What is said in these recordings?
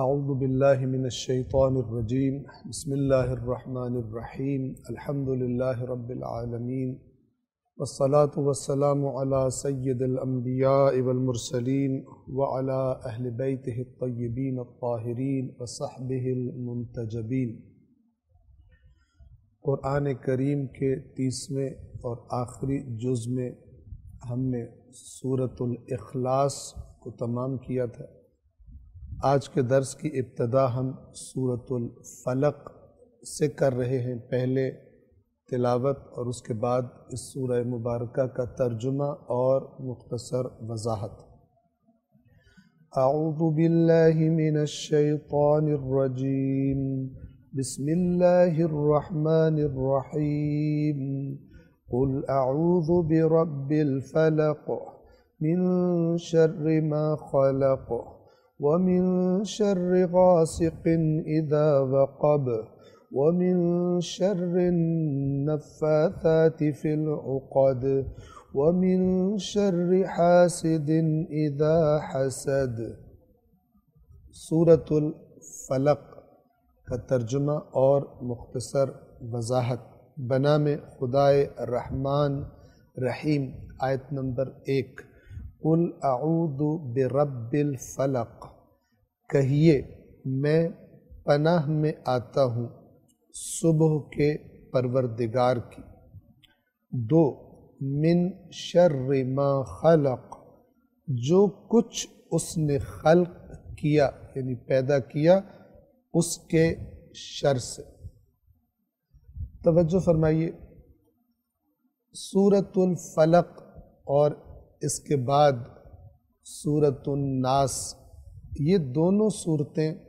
أعوذ بالله من الشيطان الرجيم بسم الله الرحمن الرحيم الحمد لله رب العالمين والصلاة والسلام على سيد الأنبياء والمرسلين وعلى أهل بيته الطيبين الطاهرين وصحبه المنتجبين قرآن کریم کے के اور آخری आखिरी میں ہم نے सूरतुल इखलास کو تمام کیا تھا आज के दर्स की इब्तदा हम सूरतुल फलक से कर रहे हैं पहले तिलावत और उसके बाद इस सूर मुबारक का तर्जुमा और मुख्तसर वजाहत आउबिल्लिनशैफ़ानरजीम बसमीम قل أعوذ برب الفلق من شر ما خلق ومن شر غاسق إذا وقب ومن شر النفاثات في العقد ومن شر حاسد إذا حسد سورة الفلق کا ترجمہ اور مختصر وضاحت بنام میں خدائے رحمان رحیم آیت نمبر ایک कुल आऊदु बेरबिल फ़लक कहिए मैं पनाह में आता हूँ सुबह के परवरदिगार की दो मिन शर मा खलक जो कुछ उसने खल्क किया यानी पैदा किया उसके शर से तवज्जो फरमाइए सूरतुल फलक और इसके बाद सूरत नास ये दोनों सूरतें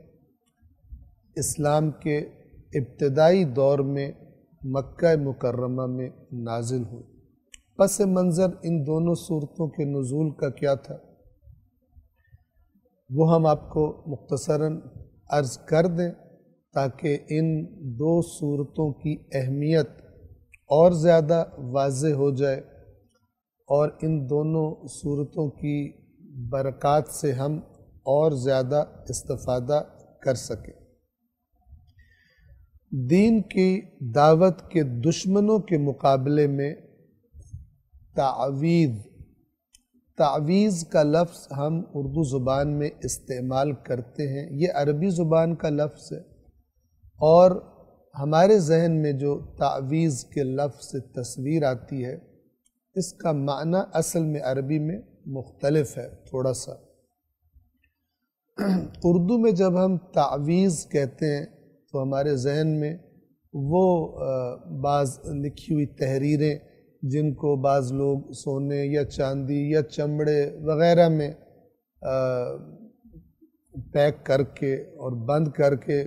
इस्लाम के इब्तदाई दौर में मक्का मुकरमा में नाजिल हुई पस मंज़र इन दोनों सूरतों के नज़ुल का क्या था वो हम आपको मुख्तसरा अर्ज़ कर दें ताकि इन दो सूरतों की अहमियत और ज़्यादा वाज हो जाए और इन दोनों सूरतों की बरक़ात से हम और ज़्यादा इस्ता कर सकें दीन की दावत के दुश्मनों के मुकाबले में तावीज़ तावीज़ का लफ्ज़ हम उर्दू ज़ुबान में इस्तेमाल करते हैं ये अरबी ज़ुबान का लफ्ज़ है और हमारे जहन में जो तावीज़ के लफ्ज़ से तस्वीर आती है इसका माना असल में अरबी में मुख्तलफ है थोड़ा सा उर्दू में जब हम तावीज़ कहते हैं तो हमारे जहन में वो बाज़ लिखी हुई तहरीरें जिनको बाज़ लोग सोने या चांदी या चमड़े वगैरह में पैक करके और बंद करके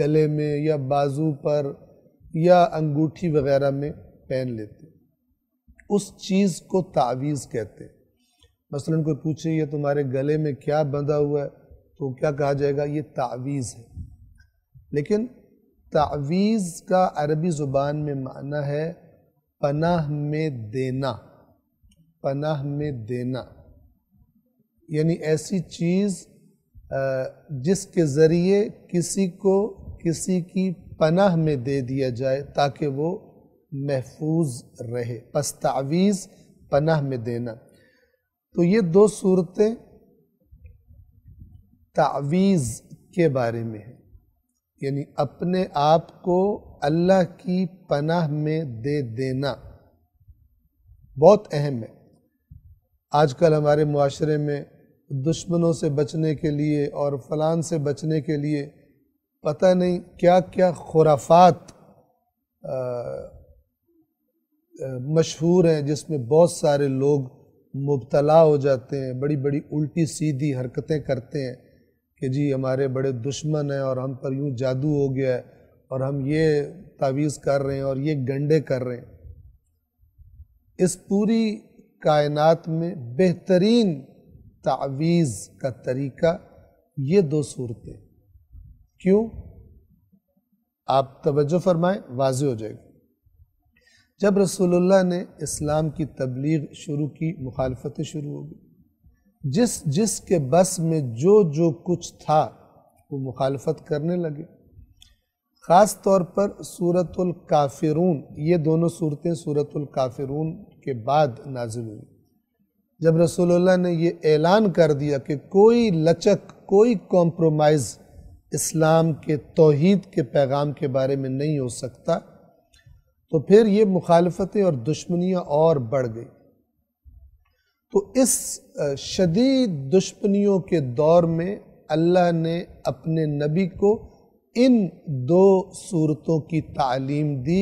गले में या बाजू पर या अंगूठी वगैरह में पहन लेते उस चीज़ को तावीज़ कहते हैं मसलन कोई पूछे ये तुम्हारे गले में क्या बंधा हुआ है तो क्या कहा जाएगा ये तावीज़ है लेकिन तावीज़ का अरबी ज़ुबान में माना है पनाह में देना पनाह में देना यानी ऐसी चीज़ जिसके ज़रिए किसी को किसी की पनाह में दे दिया जाए ताकि वो महफूज रहे पस तावीज़ पनाह में देना तो ये दो सूरतें तावीज़ के बारे में है यानी अपने आप को अल्लाह की पनाह में दे देना बहुत अहम है आजकल हमारे माशरे में दुश्मनों से बचने के लिए और फलान से बचने के लिए पता नहीं क्या क्या खुराफात मशहूर हैं जिसमें बहुत सारे लोग मुबतला हो जाते हैं बड़ी बड़ी उल्टी सीधी हरकतें करते हैं कि जी हमारे बड़े दुश्मन हैं और हम पर यूँ जादू हो गया है और हम ये तावीज़ कर रहे हैं और ये गंडे कर रहे हैं इस पूरी कायनात में बेहतरीन तावीज़ का तरीका ये दो सूरतें क्यों आप तवज्जो फरमाएं वाज हो जाएगा जब रसूलुल्लाह ने इस्लाम की तबलीग शुरू की मुखालफतें शुरू हो गई जिस जिस के बस में जो जो कुछ था वो मुखालफत करने लगे ख़ास तौर पर सूरतुल काफिरून ये दोनों सूरतें सूरतुल काफिरून के बाद नाजिल हुई जब रसूलुल्लाह ने ये ऐलान कर दिया कि कोई लचक कोई कॉम्प्रोमाइज़ इस्लाम के तोहद के पैगाम के बारे में नहीं हो सकता तो फिर ये मुखालफतें और दुश्मनियाँ और बढ़ गई तो इस शदीद दुश्मनियों के दौर में अल्लाह ने अपने नबी को इन दो सूरतों की तालीम दी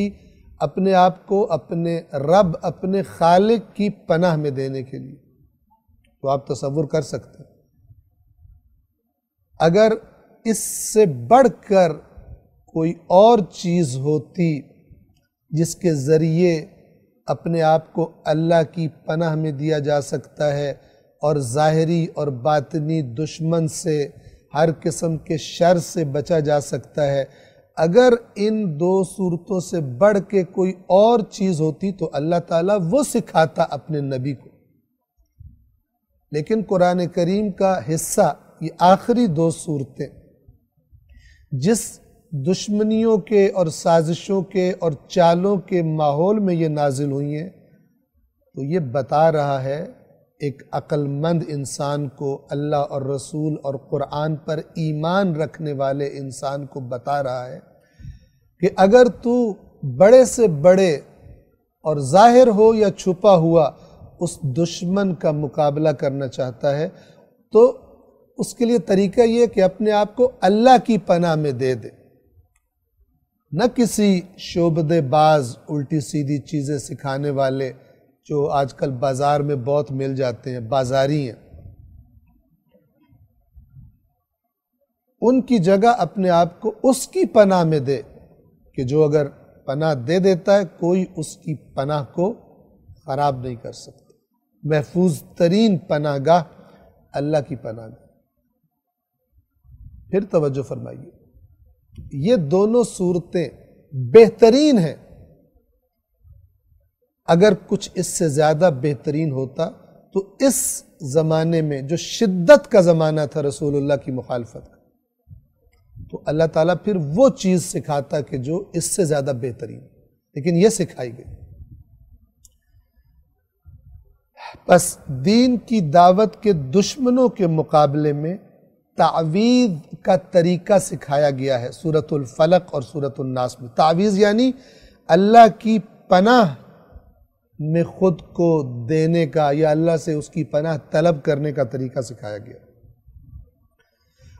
अपने आप को अपने रब अपने खालिक की पनाह में देने के लिए तो आप तस्वुर कर सकते हैं अगर इससे बढ़कर कोई और चीज़ होती जिसके ज़रिए अपने आप को अल्लाह की पनाह में दिया जा सकता है और ज़ाहरी और बातनी दुश्मन से हर किस्म के शर से बचा जा सकता है अगर इन दो सूरतों से बढ़ के कोई और चीज़ होती तो अल्लाह ताला वो सिखाता अपने नबी को लेकिन कुरान करीम का हिस्सा ये आखिरी दो सूरतें जिस दुश्मनियों के और साजिशों के और चालों के माहौल में ये नाजिल हुई हैं तो ये बता रहा है एक अक्लमंद इंसान को अल्लाह और रसूल और क़ुरान पर ईमान रखने वाले इंसान को बता रहा है कि अगर तू बड़े से बड़े और जाहिर हो या छुपा हुआ उस दुश्मन का मुकाबला करना चाहता है तो उसके लिए तरीका ये कि अपने आप को अल्लाह की पनाह में दे दे न किसी शोबदेबाज उल्टी सीधी चीज़ें सिखाने वाले जो आजकल बाज़ार में बहुत मिल जाते हैं बाजारी हैं उनकी जगह अपने आप को उसकी पनाह में दे कि जो अगर पनाह दे देता है कोई उसकी पनाह को ख़राब नहीं कर सकता महफूज तरीन गाह अल्लाह की पनाह फिर तवज्जो फरमाइए ये दोनों सूरतें बेहतरीन हैं अगर कुछ इससे ज़्यादा बेहतरीन होता तो इस ज़माने में जो शिद्दत का ज़माना था रसूलुल्लाह की मुखालफत का तो अल्लाह ताला फिर वो चीज़ सिखाता कि जो इससे ज़्यादा बेहतरीन लेकिन ये सिखाई गई बस दीन की दावत के दुश्मनों के मुकाबले में तावीज़ का तरीका सिखाया गया है सूरतुल फलक और सूरतुलनास में तावीज़ यानी अल्लाह की पनाह में ख़ुद को देने का या अल्लाह से उसकी पनाह तलब करने का तरीका सिखाया गया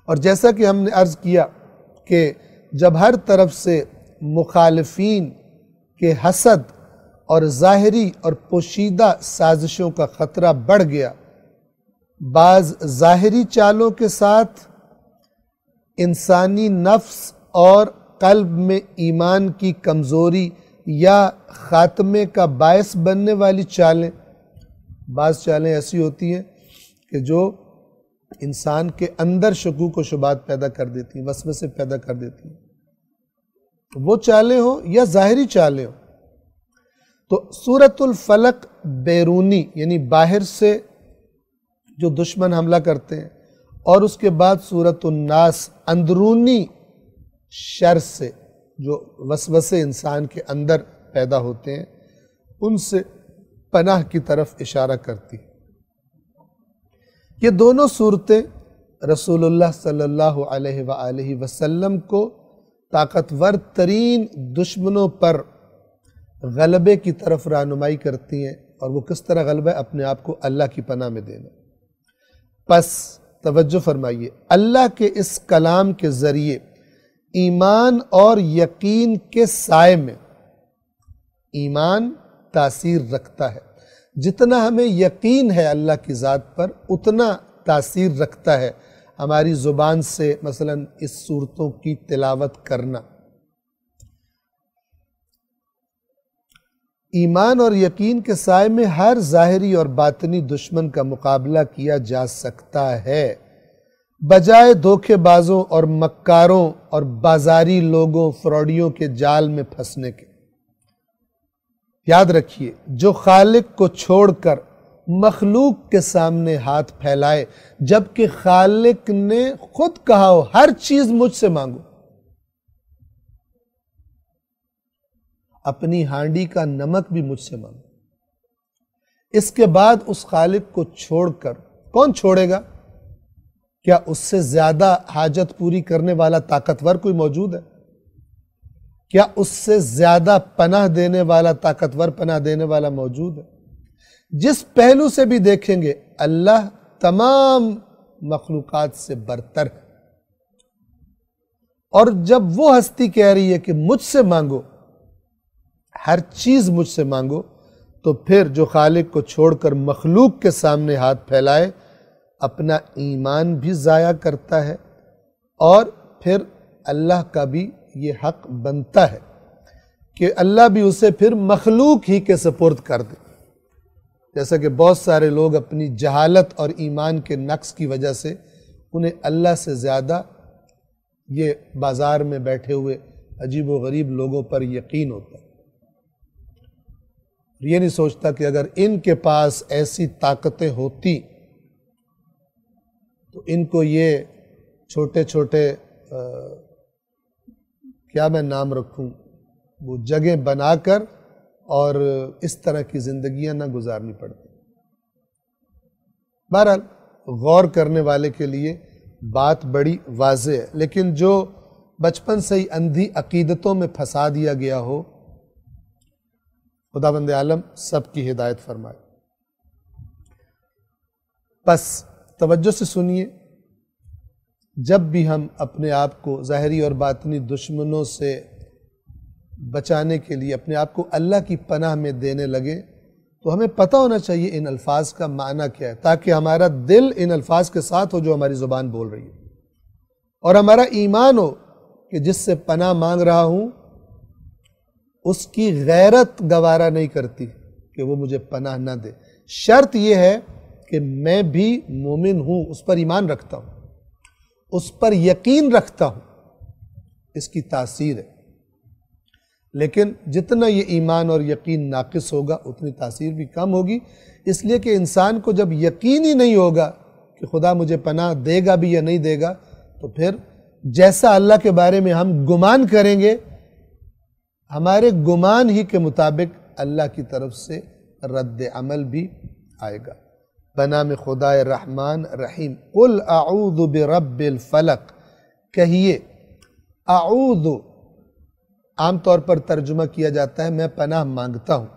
और जैसा कि हमने अर्ज़ किया कि जब हर तरफ से मुखालफी के हसद और ज़ाहरी और पोशीदा साजिशों का ख़तरा बढ़ गया बाज ज़ाहरी चालों के साथ इंसानी नफ्स और कल्ब में ईमान की कमज़ोरी या ख़ात्मे का बायस बनने वाली चालें बाज़ चालें ऐसी होती हैं कि जो इंसान के अंदर शकूक व शुबात पैदा कर देती हैं वसम से पैदा कर देती हैं वो चालें हो या ज़ाहरी चालें हो तो सूरतुल फलक बैरूनी यानी बाहर से जो दुश्मन हमला करते हैं और उसके बाद सूरत उन्नास अंदरूनी शर से जो वसवसे इंसान के अंदर पैदा होते हैं उनसे पनाह की तरफ इशारा करती ये दोनों सूरतें रसूलुल्लाह सल्लल्लाहु अलैहि वसल्लम को ताकतवर तरीन दुश्मनों पर गलबे की तरफ रहनुमाई करती हैं और वो किस तरह गलबा अपने आप को अल्लाह की पनाह में देना पस तवज्जो फरमाइए अल्लाह के इस कलाम के ज़रिए ईमान और यकीन के साय में ईमान तासीर रखता है जितना हमें यकीन है अल्लाह की ज़ात पर उतना तासीर रखता है हमारी ज़ुबान से मसलन इस सूरतों की तिलावत करना ईमान और यकीन के साय में हर ज़ाहरी और बातनी दुश्मन का मुकाबला किया जा सकता है बजाय धोखेबाजों और मक्कारों और बाजारी लोगों फ्रॉडियों के जाल में फंसने के याद रखिए जो खालिक को छोड़कर मखलूक के सामने हाथ फैलाए जबकि खालिक ने खुद कहा हो हर चीज़ मुझसे मांगो अपनी हांडी का नमक भी मुझसे मांगो इसके बाद उस खालिद को छोड़कर कौन छोड़ेगा क्या उससे ज्यादा हाजत पूरी करने वाला ताकतवर कोई मौजूद है क्या उससे ज्यादा पनाह देने वाला ताकतवर पनाह देने वाला मौजूद है जिस पहलू से भी देखेंगे अल्लाह तमाम मखलूक से बरतर है और जब वो हस्ती कह रही है कि मुझसे मांगो हर चीज़ मुझसे मांगो तो फिर जो खालिक को छोड़कर मखलूक के सामने हाथ फैलाए अपना ईमान भी ज़ाया करता है और फिर अल्लाह का भी ये हक बनता है कि अल्लाह भी उसे फिर मखलूक ही के सपुर्द कर दे जैसा कि बहुत सारे लोग अपनी जहालत और ईमान के नक्स की वजह से उन्हें अल्लाह से ज़्यादा ये बाज़ार में बैठे हुए अजीब व गरीब लोगों पर यकीन होता है ये नहीं सोचता कि अगर इनके पास ऐसी ताकतें होती तो इनको ये छोटे छोटे आ, क्या मैं नाम रखूं वो जगह बनाकर और इस तरह की जिंदगियां ना गुजारनी पड़ती बहरहाल गौर करने वाले के लिए बात बड़ी वाज है लेकिन जो बचपन से ही अंधी अकीदतों में फंसा दिया गया हो खुदा बंद आलम सब की हिदायत फरमाए बस तवज्जो से सुनिए जब भी हम अपने आप को ज़ाहरी और बातनी दुश्मनों से बचाने के लिए अपने आप को अल्लाह की पनाह में देने लगे तो हमें पता होना चाहिए इन अल्फाज का माना क्या है ताकि हमारा दिल इन अल्फाज के साथ हो जो हमारी ज़ुबान बोल रही है और हमारा ईमान हो कि जिससे पनाह मांग रहा हूँ उसकी गैरत गवारा नहीं करती कि वो मुझे पनाह ना दे शर्त यह है कि मैं भी मोमिन हूँ उस पर ईमान रखता हूँ उस पर यकीन रखता हूँ इसकी तासीर है लेकिन जितना ये ईमान और यकीन नाकस होगा उतनी तासीर भी कम होगी इसलिए कि इंसान को जब यकीन ही नहीं होगा कि खुदा मुझे पनाह देगा भी या नहीं देगा तो फिर जैसा अल्लाह के बारे में हम गुमान करेंगे हमारे गुमान ही के मुताबिक अल्लाह की तरफ से रद्द अमल भी आएगा बना में खुदा रहमान रहीम उल आऊद फलक कहिए आऊद तौर पर तर्जुमा किया जाता है मैं पनाह मांगता हूँ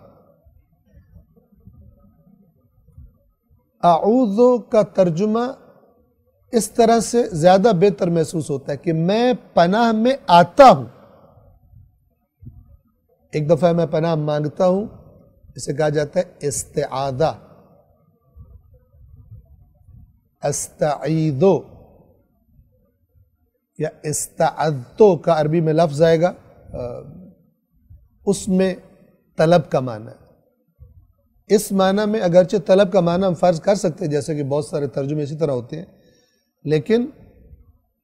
आऊद का तर्जुमा इस तरह से ज़्यादा बेहतर महसूस होता है कि मैं पनाह में आता हूँ एक दफ़ा मैं पनाह मांगता हूँ इसे कहा जाता है इस्तादा अस्तो या इस्तो का अरबी में लफ्ज़ आएगा उसमें तलब का माना इस माना में अगरचे तलब का माना हम फ़र्ज़ कर सकते हैं जैसे कि बहुत सारे तर्जुमे इसी तरह होते हैं लेकिन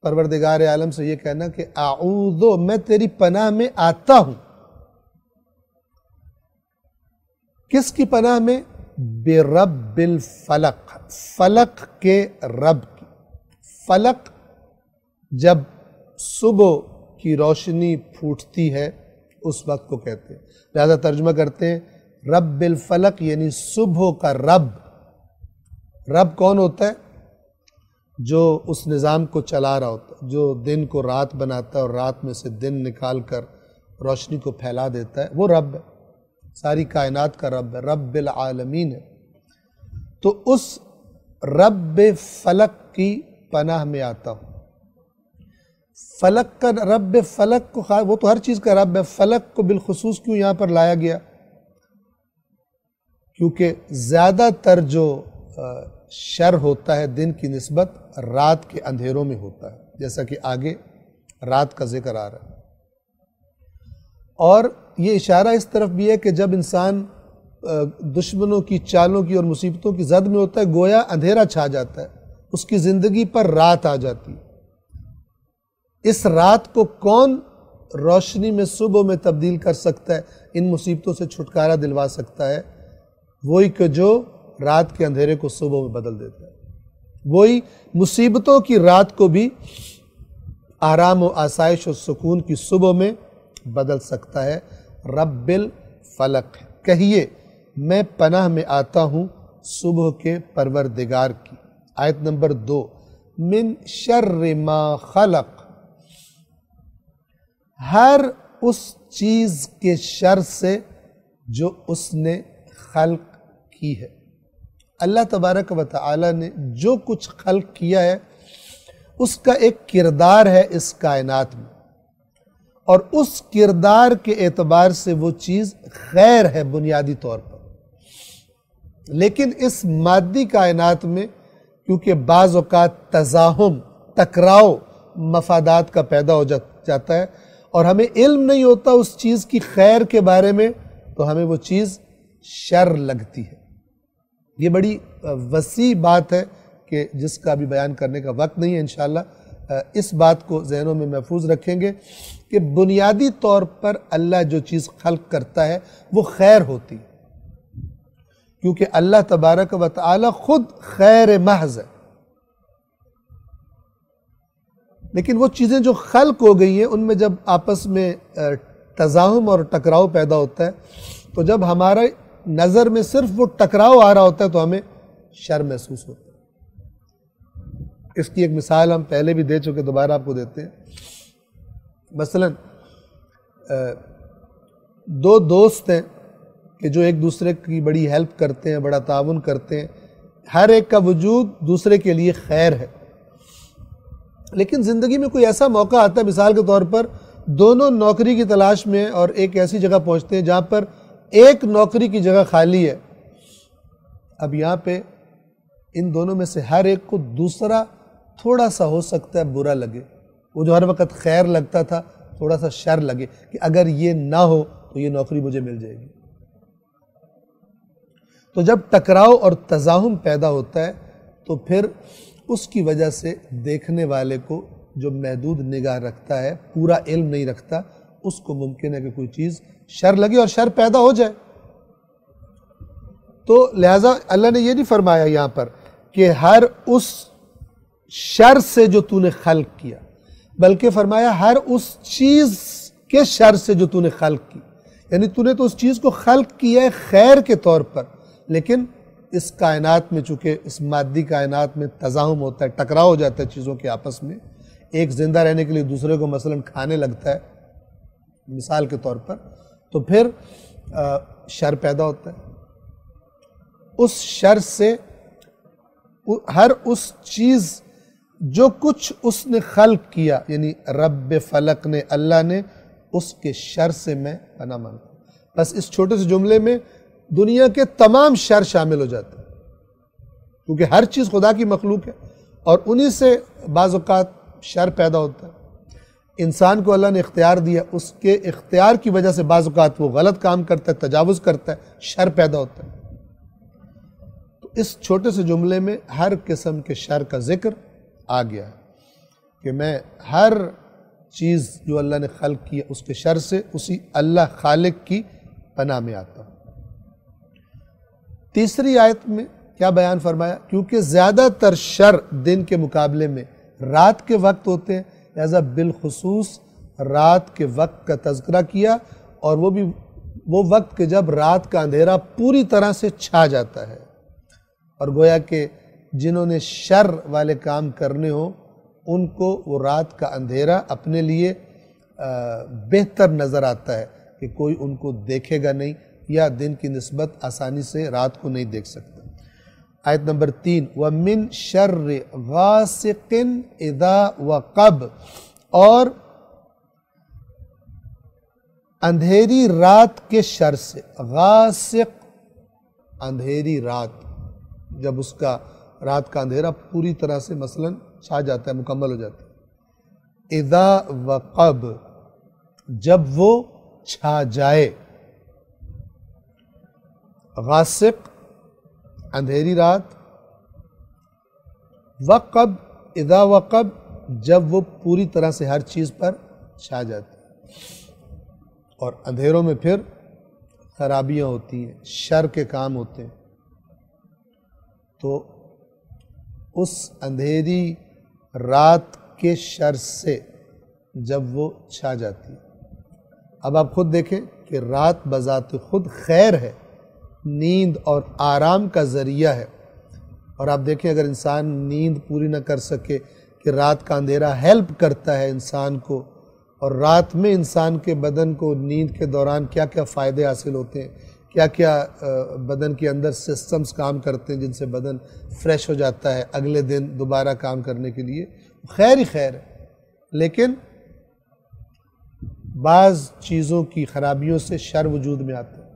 परवरदिगार आलम से ये कहना कि आऊदो मैं तेरी पनाह में आता हूँ किसकी पनाह में बेरबिल फलक फलक के रब की फलक जब सुबह की रोशनी फूटती है उस वक्त को कहते हैं लिहाजा तर्जमा करते हैं बिल फलक यानी सुबह का रब रब कौन होता है जो उस निज़ाम को चला रहा होता है जो दिन को रात बनाता है और रात में से दिन निकाल कर रोशनी को फैला देता है वो रब है सारी कायनात का रब रब्बिल आलमीन है तो उस रब फलक की पनाह में आता हूँ फलक का रब फलक को वो तो हर चीज़ का रब है फलक को बिलखसूस क्यों यहाँ पर लाया गया क्योंकि ज़्यादातर जो शर होता है दिन की नस्बत रात के अंधेरों में होता है जैसा कि आगे रात का जिक्र आ रहा है और ये इशारा इस तरफ भी है कि जब इंसान दुश्मनों की चालों की और मुसीबतों की जद में होता है गोया अंधेरा छा जाता है उसकी ज़िंदगी पर रात आ जाती इस रात को कौन रोशनी में सुबह में तब्दील कर सकता है इन मुसीबतों से छुटकारा दिलवा सकता है वही कि जो रात के अंधेरे को सुबह में बदल देता है वही मुसीबतों की रात को भी आराम और आसाइश और सुकून की सुबह में बदल सकता है रब्बिल फलक कहिए मैं पनाह में आता हूँ सुबह के परवरदिगार की आयत नंबर दो मिन शर्र मा खलक हर उस चीज़ के शर से जो उसने खलक की है अल्लाह तबारक व ने जो कुछ खलक किया है उसका एक किरदार है इस कायनात में और उस किरदार के एतबार से वो चीज़ खैर है बुनियादी तौर पर लेकिन इस मादी कायनात में क्योंकि बाज़ात तजाहम टकराव मफादात का पैदा हो जा, जाता है और हमें इल्म नहीं होता उस चीज़ की खैर के बारे में तो हमें वो चीज़ शर लगती है ये बड़ी वसी बात है कि जिसका अभी बयान करने का वक्त नहीं है इन इस बात को जहनों में महफूज रखेंगे कि बुनियादी तौर पर अल्लाह जो चीज़ खल्क करता है वो खैर होती है क्योंकि अल्लाह तबारक व ताली खुद खैर महज है लेकिन वो चीज़ें जो खल्क हो गई हैं उनमें जब आपस में तजाहम और टकराव पैदा होता है तो जब हमारे नज़र में सिर्फ वो टकराव आ रहा होता है तो हमें शर्म महसूस होता है इसकी एक मिसाल हम पहले भी दे चुके दोबारा आपको देते हैं मसलन दो दोस्त हैं कि जो एक दूसरे की बड़ी हेल्प करते हैं बड़ा ताउन करते हैं हर एक का वजूद दूसरे के लिए खैर है लेकिन ज़िंदगी में कोई ऐसा मौका आता है मिसाल के तौर पर दोनों नौकरी की तलाश में और एक ऐसी जगह पहुंचते हैं जहां पर एक नौकरी की जगह खाली है अब यहाँ पे इन दोनों में से हर एक को दूसरा थोड़ा सा हो सकता है बुरा लगे वो जो हर वक्त खैर लगता था थोड़ा सा शर लगे कि अगर ये ना हो तो ये नौकरी मुझे मिल जाएगी तो जब टकराव और तजाहम पैदा होता है तो फिर उसकी वजह से देखने वाले को जो महदूद निगाह रखता है पूरा इल्म नहीं रखता उसको मुमकिन है कि कोई चीज़ शर लगे और शर पैदा हो जाए तो लिहाजा अल्लाह ने ये नहीं फरमाया यहाँ पर कि हर उस शर से जो तूने खल्क किया बल्कि फरमाया हर उस चीज़ के शर से जो तूने खल्क की यानी तूने तो उस चीज़ को खल्क किया है खैर के तौर पर लेकिन इस कायनात में चूँकि इस मादी कायनात में तजाहम होता है टकराव हो जाता है चीज़ों के आपस में एक ज़िंदा रहने के लिए दूसरे को मसलन खाने लगता है मिसाल के तौर पर तो फिर शर पैदा होता है उस शर से हर उस चीज़ जो कुछ उसने खल किया यानी रब फलक ने अल्लाह ने उसके शर से मैं पना मांगा बस इस छोटे से जुमले में दुनिया के तमाम शर शामिल हो जाते हैं क्योंकि हर चीज़ खुदा की मखलूक है और उन्हीं से बाज़ात शर पैदा होता है इंसान को अल्लाह ने इख्तियार दिया उसके इख्तियार की वजह से बाज़ात वो गलत काम करता है तजावज़ करता है शर पैदा होता है तो इस छोटे से जुमले में हर किस्म के शर का जिक्र आ गया है कि मैं हर चीज़ जो अल्लाह ने खल की है उसके शर से उसी अल्लाह खालिक की पना में आता हूँ तीसरी आयत में क्या बयान फरमाया क्योंकि ज़्यादातर शर दिन के मुकाबले में रात के वक्त होते हैं लिहाजा बिलखसूस रात के वक्त का तस्करा किया और वो भी वो वक्त के जब रात का अंधेरा पूरी तरह से छा जाता है और गोया के जिन्होंने शर वाले काम करने हो उनको वो रात का अंधेरा अपने लिए बेहतर नज़र आता है कि कोई उनको देखेगा नहीं या दिन की नस्बत आसानी से रात को नहीं देख सकता आयत नंबर तीन व मिन शर वासिकिन इदा व कब और अंधेरी रात के शर से गासिक अंधेरी रात जब उसका रात का अंधेरा पूरी तरह से मसलन छा जाता है मुकम्मल हो जाता है इदा वक़ब जब वो छा जाए गासिक अंधेरी रात व कब इदा वक़ब जब वो पूरी तरह से हर चीज़ पर छा जाती और अंधेरों में फिर खराबियाँ होती हैं शर के काम होते हैं तो उस अंधेरी रात के शर से जब वो छा जाती अब आप खुद देखें कि रात बजात खुद खैर है नींद और आराम का ज़रिया है और आप देखें अगर इंसान नींद पूरी ना कर सके कि रात का अंधेरा हेल्प करता है इंसान को और रात में इंसान के बदन को नींद के दौरान क्या क्या फ़ायदे हासिल होते हैं क्या क्या बदन के अंदर सिस्टम्स काम करते हैं जिनसे बदन फ्रेश हो जाता है अगले दिन दोबारा काम करने के लिए खैर ही खैर है लेकिन बाज़ चीज़ों की ख़राबियों से शर वजूद में आते हैं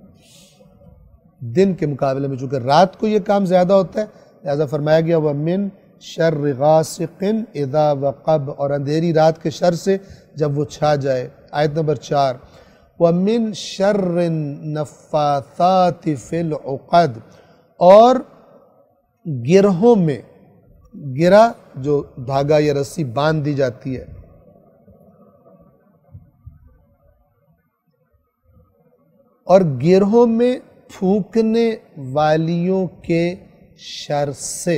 दिन के मुकाबले में चूँकि रात को ये काम ज़्यादा होता है लिहाजा फरमाया गया व मिन शर गासिन इदा कब और अंधेरी रात के शर से जब वो छा जाए आयत नंबर चार वमिन शर्र नफ़ात और गिरहों में गिरा जो धागा या रस्सी बांध दी जाती है और गिरहों में फूकने वालियों के शर से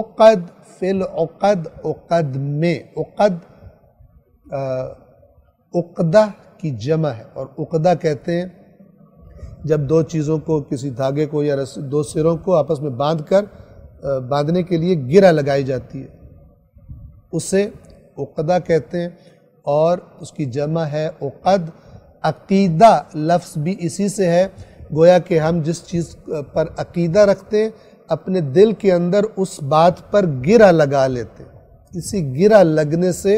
उक़द फिल उक़द उक़द में उक़द उक़दा की जमा है और उकदा कहते हैं जब दो चीज़ों को किसी धागे को या रस दो सिरों को आपस में बांध कर बांधने के लिए गिरा लगाई जाती है उसे उकदा कहते हैं और उसकी जमा है उकद अकीदा लफ्ज़ भी इसी से है गोया कि हम जिस चीज़ पर अकीदा रखते हैं अपने दिल के अंदर उस बात पर गिरा लगा लेते इसी गिरा लगने से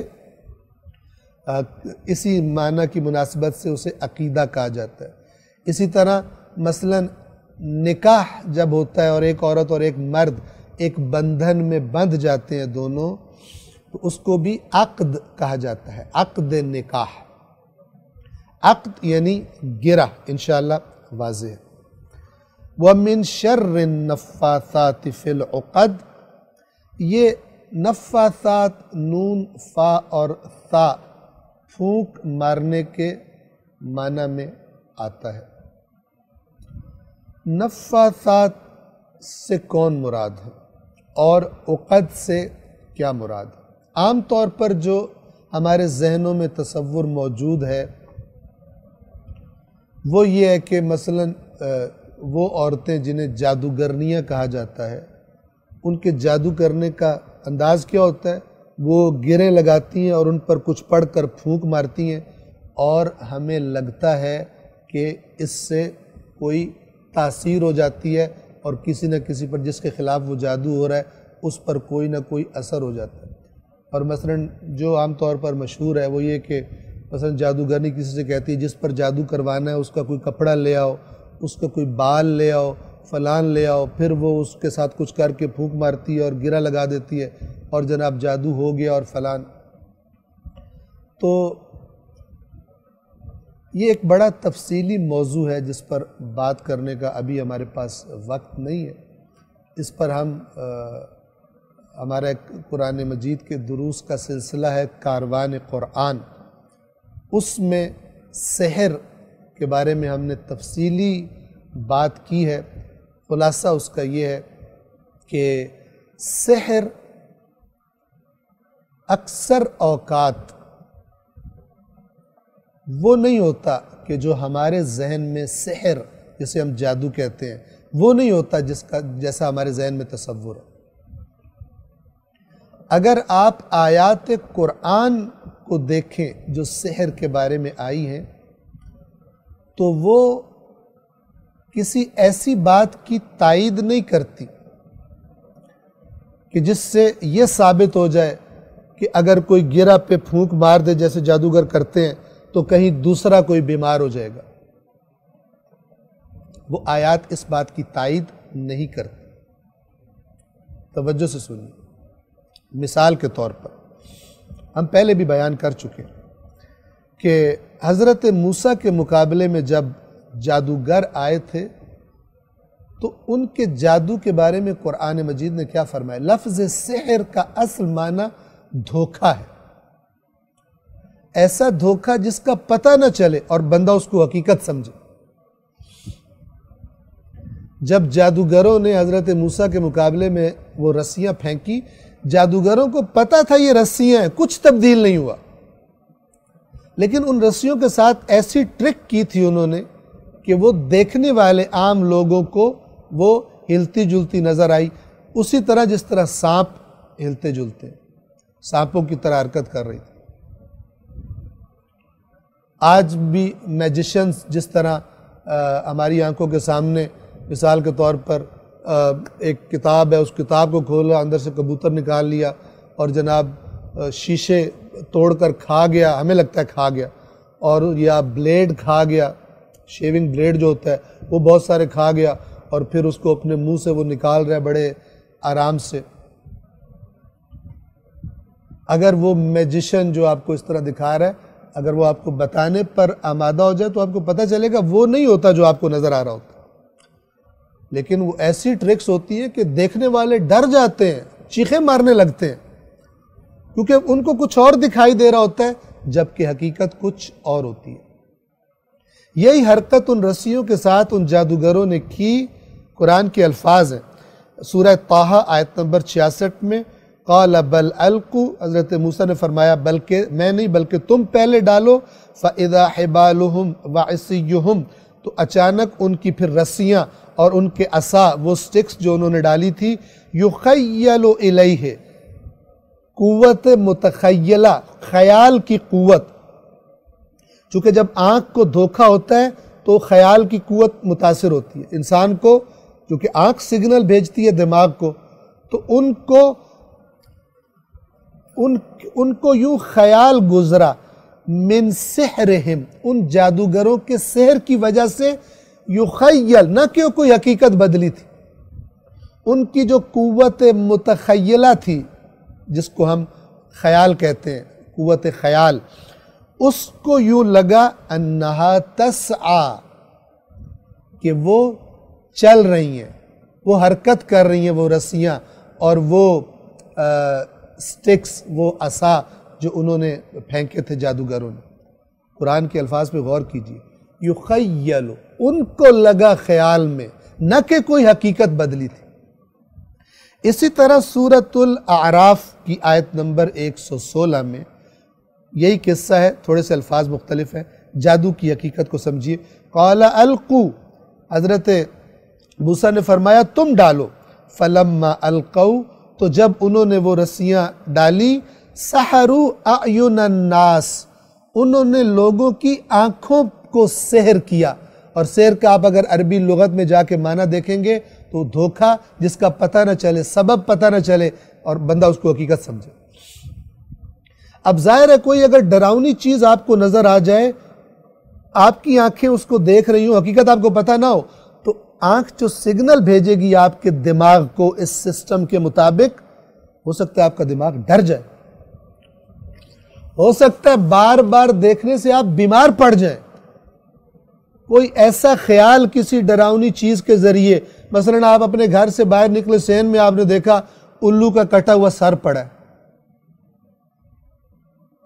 इसी माना की मुनासिबत से उसे अकीदा कहा जाता है इसी तरह मसलन निकाह जब होता है और एक औरत और एक मर्द एक बंधन में बंध जाते हैं दोनों तो उसको भी अक्द कहा जाता है अक्द निकाह अक्द यानी गिरा इन वाज व मिन शर्र नफ़ात फ़िलद ये नफ़ात नून फ़ा और सा फूक मारने के माना में आता है नफासात से कौन मुराद है और उक़द से क्या मुराद है आम तौर पर जो हमारे जहनों में तस्वुर मौजूद है वो ये है कि मसलन वो औरतें जिन्हें जादूगरनियाँ कहा जाता है उनके जादू करने का अंदाज़ क्या होता है वो गिरे लगाती हैं और उन पर कुछ पढ़ कर फूँक मारती हैं और हमें लगता है कि इससे कोई तासीर हो जाती है और किसी न किसी पर जिसके ख़िलाफ़ वो जादू हो रहा है उस पर कोई ना कोई असर हो जाता है और मसलन जो आम तौर पर मशहूर है वो ये कि मसलन जादूगरनी किसी से कहती है जिस पर जादू करवाना है उसका कोई कपड़ा ले आओ उसका कोई बाल ले आओ फ़लान ले आओ फिर वो उसके साथ कुछ करके फूक मारती है और गिरा लगा देती है और जनाब जादू हो गया और फ़लान तो ये एक बड़ा तफसीली मौजू है जिस पर बात करने का अभी हमारे पास वक्त नहीं है इस पर हम हमारे हमारा कुरान मजीद के दुरूस का सिलसिला है कारवान क़ुरान उसमें शहर के बारे में हमने तफसीली बात की है खुलासा उसका ये है कि सहर अक्सर औकात वो नहीं होता कि जो हमारे जहन में सहर जिसे हम जादू कहते हैं वो नहीं होता जिसका जैसा हमारे जहन में तस्वुर है अगर आप आयात कुरान को देखें जो सहर के बारे में आई हैं तो वो किसी ऐसी बात की तइद नहीं करती कि जिससे यह साबित हो जाए कि अगर कोई गिरा पे फूंक मार दे जैसे जादूगर करते हैं तो कहीं दूसरा कोई बीमार हो जाएगा वो आयात इस बात की ताइद नहीं करती तवज्जो से सुनिए मिसाल के तौर पर हम पहले भी बयान कर चुके हैं कि हज़रत मूसा के मुकाबले में जब जादूगर आए थे तो उनके जादू के बारे में कुरान मजीद ने क्या फरमाया लफ्ज सहर का असल माना धोखा है ऐसा धोखा जिसका पता ना चले और बंदा उसको हकीकत समझे जब जादूगरों ने हजरत मूसा के मुकाबले में वो रस्सियां फेंकी जादूगरों को पता था ये रस्सियां हैं कुछ तब्दील नहीं हुआ लेकिन उन रस्सियों के साथ ऐसी ट्रिक की थी उन्होंने कि वो देखने वाले आम लोगों को वो हिलती जुलती नज़र आई उसी तरह जिस तरह सांप हिलते जुलते सांपों की तरह हरकत कर रही थी आज भी मैजिशंस जिस तरह हमारी आंखों के सामने मिसाल के तौर पर आ, एक किताब है उस किताब को खोला अंदर से कबूतर निकाल लिया और जनाब शीशे तोड़कर खा गया हमें लगता है खा गया और या ब्लेड खा गया शेविंग ब्लेड जो होता है वो बहुत सारे खा गया और फिर उसको अपने मुंह से वो निकाल रहा है बड़े आराम से अगर वो मैजिशन जो आपको इस तरह दिखा रहा है अगर वो आपको बताने पर आमादा हो जाए तो आपको पता चलेगा वो नहीं होता जो आपको नज़र आ रहा होता लेकिन वो ऐसी ट्रिक्स होती है कि देखने वाले डर जाते हैं चीखे मारने लगते हैं क्योंकि उनको कुछ और दिखाई दे रहा होता है जबकि हकीकत कुछ और होती है यही हरकत उन रस्सियों के साथ उन जादूगरों ने की कुरान के अल्फाज हैं सूरह ताहा आयत नंबर छियासठ में कौल बल अलकू हज़रत मूसा ने फरमाया बल्कि मैं नहीं बल्कि तुम पहले डालो फ़ादा हिबालहम वासम तो अचानक उनकी फिर रस्सियाँ और उनके असा वो स्टिक्स जो उन्होंने डाली थी युखलो इलई है क़वत मतखैला ख्याल की क़वत चूँकि जब आँख को धोखा होता है तो ख्याल की कुत मुतासर होती है इंसान को क्योंकि आँख सिग्नल भेजती है दिमाग को तो उनको उन उनको यूँ ख्याल गुजरा मिन सहरहम उन जादूगरों के सहर की वजह से खैल न कि कोई हकीकत बदली थी उनकी जो कुत मतखला थी जिसको हम ख्याल कहते हैं कुत ख्याल उसको यूं लगा अन्नहा तस आ कि वो चल रही हैं वो हरकत कर रही हैं वो रस्सियाँ और वो आ, स्टिक्स वो असा जो उन्होंने फेंके थे जादूगरों ने कुरान के अल्फाज पे गौर कीजिए यू खलो उनको लगा ख्याल में न कि कोई हकीकत बदली थी इसी तरह सूरतुल आराफ की आयत नंबर 116 में यही किस्सा है थोड़े से अल्फाज मुख्तलिफ हैं जादू की हकीकत को समझिए कौला अलकू हज़रत मूसा ने फरमाया तुम डालो फलम्मा अलकऊ तो जब उन्होंने वो रस्सियाँ डाली सहरू नास उन्होंने लोगों की आँखों को सहर किया और शेर का आप अगर अरबी लगत में जाके माना देखेंगे तो धोखा जिसका पता न चले सबब पता न चले और बंदा उसको हकीकत समझे अब जाहिर है कोई अगर डरावनी चीज़ आपको नज़र आ जाए आपकी आंखें उसको देख रही हूं हकीकत आपको पता ना हो तो आंख जो सिग्नल भेजेगी आपके दिमाग को इस सिस्टम के मुताबिक हो सकता है आपका दिमाग डर जाए हो सकता है बार बार देखने से आप बीमार पड़ जाए कोई ऐसा ख्याल किसी डरावनी चीज़ के ज़रिए मसलन आप अपने घर से बाहर निकले सेन में आपने देखा उल्लू का कटा हुआ सर पड़ा है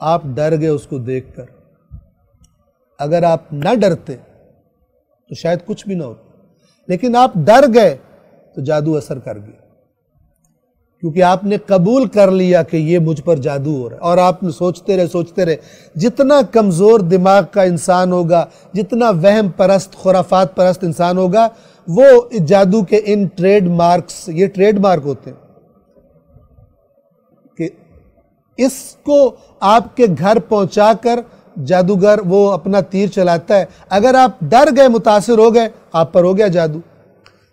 आप डर गए उसको देखकर अगर आप न डरते तो शायद कुछ भी ना होता लेकिन आप डर गए तो जादू असर कर गया क्योंकि आपने कबूल कर लिया कि ये मुझ पर जादू हो रहा है और आप सोचते रहे सोचते रहे जितना कमज़ोर दिमाग का इंसान होगा जितना वहम परस्त खुराफात परस्त इंसान होगा वो जादू के इन ट्रेड मार्क्स ये ट्रेड मार्क होते हैं इसको आपके घर पहुंचाकर जादूगर वो अपना तीर चलाता है अगर आप डर गए मुतासर हो गए आप पर हो गया जादू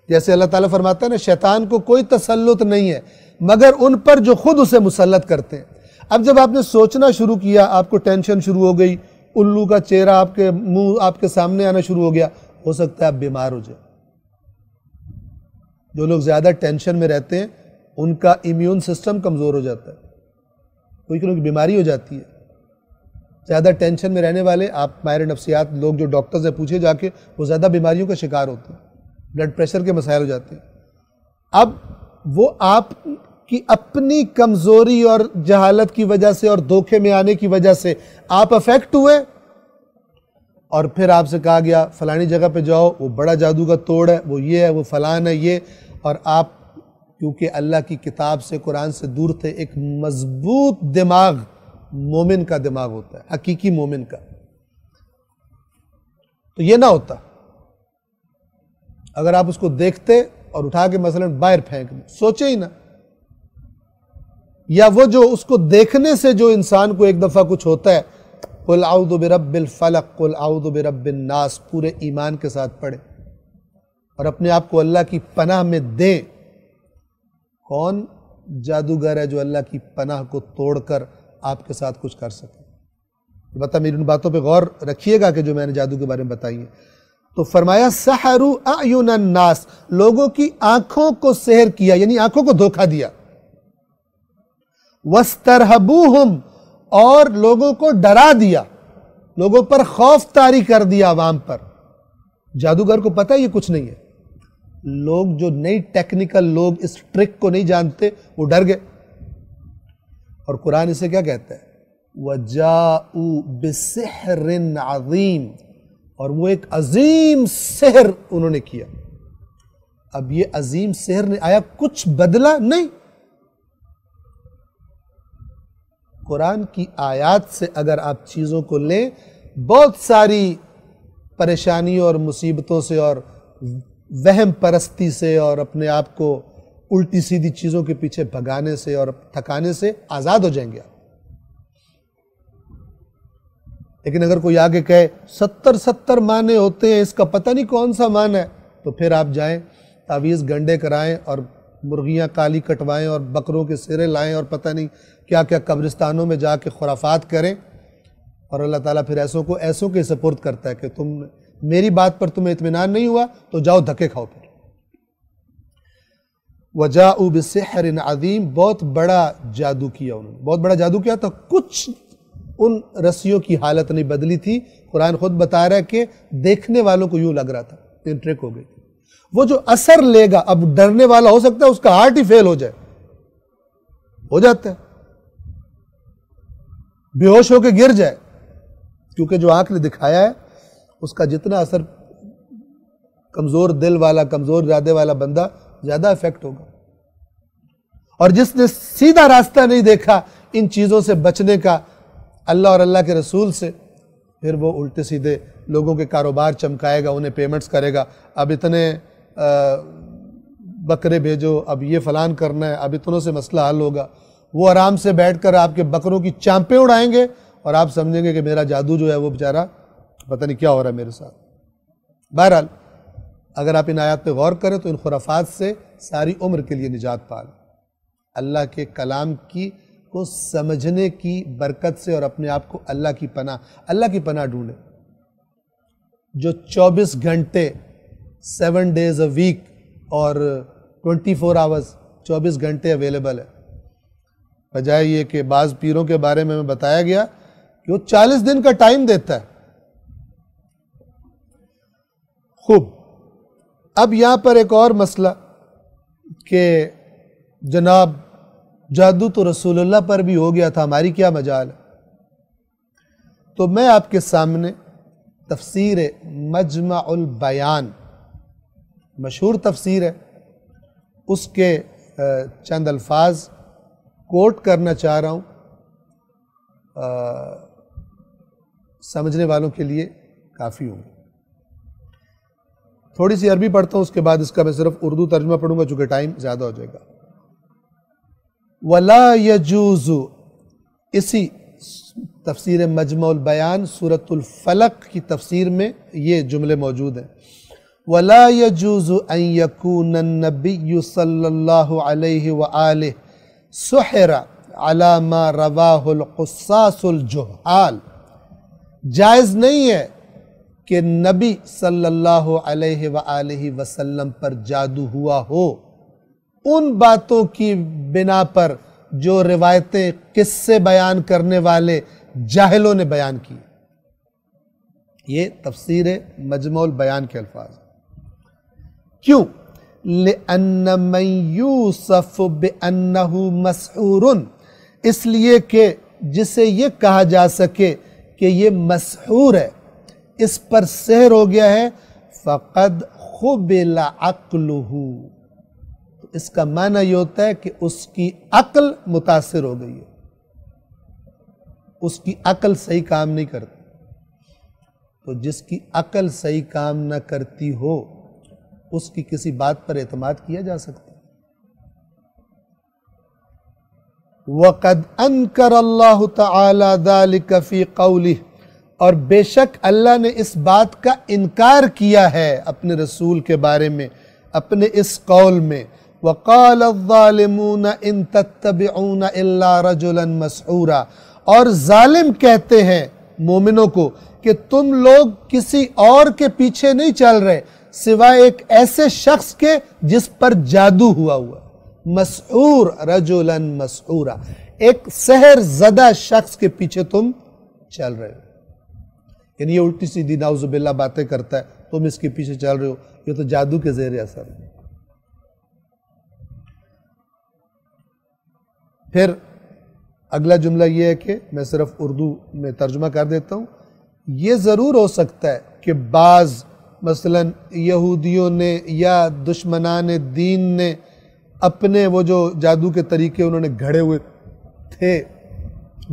जैसे अल्लाह ताला फरमाता है ना शैतान को कोई तसल्लुत नहीं है मगर उन पर जो खुद उसे मुसलत करते हैं अब जब आपने सोचना शुरू किया आपको टेंशन शुरू हो गई उल्लू का चेहरा आपके मुंह आपके सामने आना शुरू हो गया हो सकता है आप बीमार हो जाए जो लोग ज़्यादा टेंशन में रहते हैं उनका इम्यून सिस्टम कमज़ोर हो जाता है कोई तो कोई बीमारी हो जाती है ज़्यादा टेंशन में रहने वाले आप मायर नफ्सियात लोग जो डॉक्टर्स हैं पूछे जाके वो ज़्यादा बीमारियों का शिकार होते हैं ब्लड प्रेशर के मसायल हो जाते हैं अब वो आप कि अपनी कमजोरी और जहालत की वजह से और धोखे में आने की वजह से आप अफेक्ट हुए और फिर आपसे कहा गया फलानी जगह पे जाओ वो बड़ा जादू का तोड़ है वो ये है वो फलान है ये और आप क्योंकि अल्लाह की किताब से कुरान से दूर थे एक मजबूत दिमाग मोमिन का दिमाग होता है हकीकी मोमिन का तो ये ना होता अगर आप उसको देखते और उठा के मसलन बाहर फेंक दें सोचे ही ना या वो जो उसको देखने से जो इंसान को एक दफ़ा कुछ होता है कुल आउद बिरबिल फलक कुल आउद बिरबिन नास पूरे ईमान के साथ पढ़े और अपने आप को अल्लाह की पनाह में दें कौन जादूगर है जो अल्लाह की पनाह को तोड़कर आपके साथ कुछ कर सके तो बता मेरी उन बातों पर गौर रखिएगा कि जो मैंने जादू के बारे में बताई है तो फरमाया सहरु नास लोगों की आंखों को सहर किया यानी आंखों को धोखा दिया हम और लोगों को डरा दिया लोगों पर खौफ तारी कर दिया आवाम पर जादूगर को पता है ये कुछ नहीं है लोग जो नई टेक्निकल लोग इस ट्रिक को नहीं जानते वो डर गए और कुरान इसे क्या कहता है वजाऊ बिसहर अजीम और वो एक अजीम सहर उन्होंने किया अब ये अजीम सहर ने आया कुछ बदला नहीं कुरान की आयत से अगर आप चीज़ों को लें बहुत सारी परेशानियों और मुसीबतों से और वहम परस्ती से और अपने आप को उल्टी सीधी चीज़ों के पीछे भगाने से और थकाने से आज़ाद हो जाएंगे आप लेकिन अगर कोई आगे कहे सत्तर सत्तर माने होते हैं इसका पता नहीं कौन सा मान है तो फिर आप जाएं तावीज़ गंडे कराएं और मुर्गियां काली कटवाएं और बकरों के सिरे लाएं और पता नहीं क्या क्या कब्रिस्तानों में जाके खुराफात करें और अल्लाह ताला फिर ऐसों को ऐसों के सपोर्ट करता है कि तुम मेरी बात पर तुम्हें इतमान नहीं हुआ तो जाओ धक्के खाओ फिर वजा उब सहरिन अजीम बहुत बड़ा जादू किया उन्होंने बहुत बड़ा जादू किया तो कुछ उन रस्सियों की हालत नहीं बदली थी कुरान खुद बता रहा है कि देखने वालों को यूं लग रहा था इन ट्रिक हो गई वो जो असर लेगा अब डरने वाला हो सकता है उसका हार्ट ही फेल हो जाए हो जाता है बेहोश होकर गिर जाए क्योंकि जो आंख ने दिखाया है उसका जितना असर कमज़ोर दिल वाला कमज़ोर इरादे वाला बंदा ज़्यादा इफेक्ट होगा और जिसने सीधा रास्ता नहीं देखा इन चीज़ों से बचने का अल्लाह और अल्लाह के रसूल से फिर वो उल्टे सीधे लोगों के कारोबार चमकाएगा उन्हें पेमेंट्स करेगा अब इतने आ, बकरे भेजो अब ये फ़लान करना है अब इतनों से मसला हल होगा वो आराम से बैठकर आपके बकरों की चांपें उड़ाएंगे और आप समझेंगे कि मेरा जादू जो है वो बेचारा पता नहीं क्या हो रहा है मेरे साथ बहरहाल अगर आप इन आयात पर गौर करें तो इन खुराफात से सारी उम्र के लिए निजात पा लें अल्लाह के कलाम की को समझने की बरकत से और अपने आप को अल्लाह की पना अल्लाह की पना ढूंढें जो 24 घंटे सेवन डेज अ वीक और 24 फोर आवर्स चौबीस घंटे अवेलेबल है बजाय ये कि बाज़ पीरों के बारे में बताया गया कि वो 40 दिन का टाइम देता है खूब अब यहाँ पर एक और मसला कि जनाब जादू तो रसूलुल्लाह पर भी हो गया था हमारी क्या मजाल तो मैं आपके सामने तफसीर मजमाबयान मशहूर तफसीर है उसके चंद अल्फाज कोट करना चाह रहा हूँ समझने वालों के लिए काफ़ी होंगे थोड़ी सी अरबी पढ़ता हूँ उसके बाद इसका मैं सिर्फ उर्दू तर्जमा पढ़ूंगा चूंकि टाइम ज़्यादा हो जाएगा वला यजूज़ु इसी तफसीर मजमुल बयान सूरतुल फलक की तफसीर में ये जुमले मौजूद हैं वला नबी सुहरा रवाहुल जायज़ नहीं है कि नबी सल्लल्लाहु अलैहि वसल्लम पर जादू हुआ हो उन बातों की बिना पर जो रिवायतें किस्से बयान करने वाले जाहिलों ने बयान की ये तफसीर मजमोल बयान के अल्फाज क्यों मसूर इसलिए कि जिसे ये कहा जा सके कि ये मशहूर है इस पर सहर हो गया है फ़कद खुबिला अक्लू तो इसका माना यह होता है कि उसकी अकल मुतासर हो गई है उसकी अकल सही काम नहीं करती तो जिसकी अकल सही काम ना करती हो उसकी किसी बात पर एतमाद किया जा सकता वक़द अनकर अल्लाह तफी कौली और बेशक अल्लाह ने इस बात का इनकार किया है अपने रसूल के बारे में अपने इस कौल में वक़ालमून इन तत्तबून रजुलन मसूरा और ालिम कहते हैं मोमिनों को कि तुम लोग किसी और के पीछे नहीं चल रहे सिवाय एक ऐसे शख्स के जिस पर जादू हुआ हुआ मसूर रजुलन मसूरा एक सहर जदा शख्स के पीछे तुम चल रहे हो यानी ये उल्टी सीधी नाउजुबिल्ला बातें करता है तुम इसके पीछे चल रहे हो ये तो जादू के जेर असर है फिर अगला जुमला ये है कि मैं सिर्फ उर्दू में तर्जमा कर देता हूँ ये ज़रूर हो सकता है कि बाज़ मसलन यहूदियों ने या दुश्मनान दीन ने अपने वो जो जादू के तरीके उन्होंने घड़े हुए थे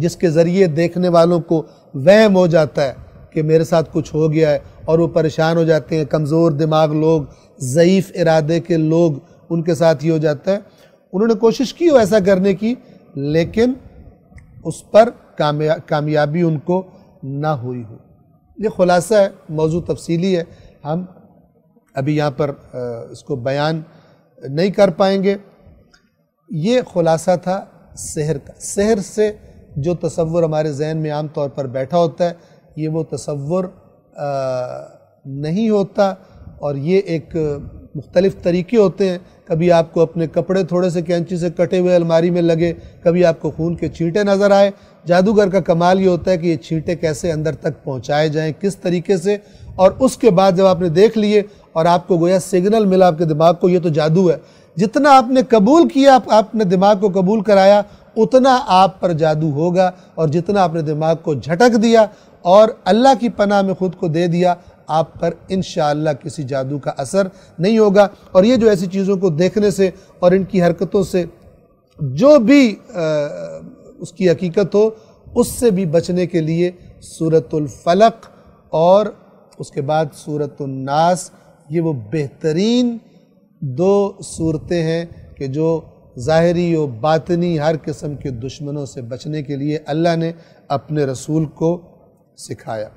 जिसके ज़रिए देखने वालों को वहम हो जाता है कि मेरे साथ कुछ हो गया है और वो परेशान हो जाते हैं कमज़ोर दिमाग लोग ज़यीफ़ इरादे के लोग उनके साथ ही हो जाता है उन्होंने कोशिश की हो ऐसा करने की लेकिन उस पर कामया कामयाबी उनको ना हुई हो ये खुलासा है मौजू तफसीली है हम अभी यहाँ पर इसको बयान नहीं कर पाएंगे ये खुलासा था शहर का शहर से जो तस्वुर हमारे जहन में आम तौर पर बैठा होता है ये वो तस्वुर नहीं होता और ये एक मुख्तलिफ तरीके होते हैं कभी आपको अपने कपड़े थोड़े से कैंची से कटे हुए अलमारी में लगे कभी आपको खून के छींटे नज़र आए जादूगर का कमाल ये होता है कि ये छींटे कैसे अंदर तक पहुंचाए जाएं किस तरीके से और उसके बाद जब आपने देख लिए और आपको गोया सिग्नल मिला आपके दिमाग को ये तो जादू है जितना आपने कबूल किया आप, आपने दिमाग को कबूल कराया उतना आप पर जादू होगा और जितना आपने दिमाग को झटक दिया और अल्लाह की पनाह में ख़ुद को दे दिया आप पर इन किसी जादू का असर नहीं होगा और ये जो ऐसी चीज़ों को देखने से और इनकी हरकतों से जो भी आ, उसकी हकीकत हो उससे भी बचने के लिए सूरतुल्फ़लक और उसके बाद सूरतनास ये वो बेहतरीन दो सूरतें हैं कि जो ज़ाहरी और बातनी हर किस्म के दुश्मनों से बचने के लिए अल्लाह ने अपने रसूल को सिखाया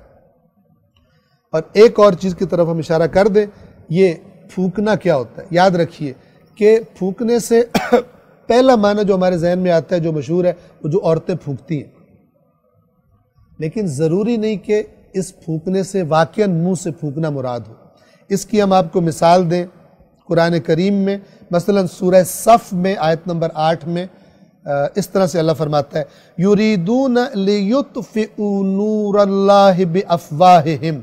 और एक और चीज़ की तरफ हम इशारा कर दें ये फूकना क्या होता है याद रखिए कि फूकने से पहला माना जो हमारे जहन में आता है जो मशहूर है वो जो औरतें फूकती हैं लेकिन ज़रूरी नहीं कि इस फूकने से वाक़ मुंह से फूकना मुराद हो इसकी हम आपको मिसाल दें कुरान करीम में मसलन सूरह सफ़ में आयत नंबर आठ में इस तरह से अल्लाह फरमाता है यूरीदून अफवाहिम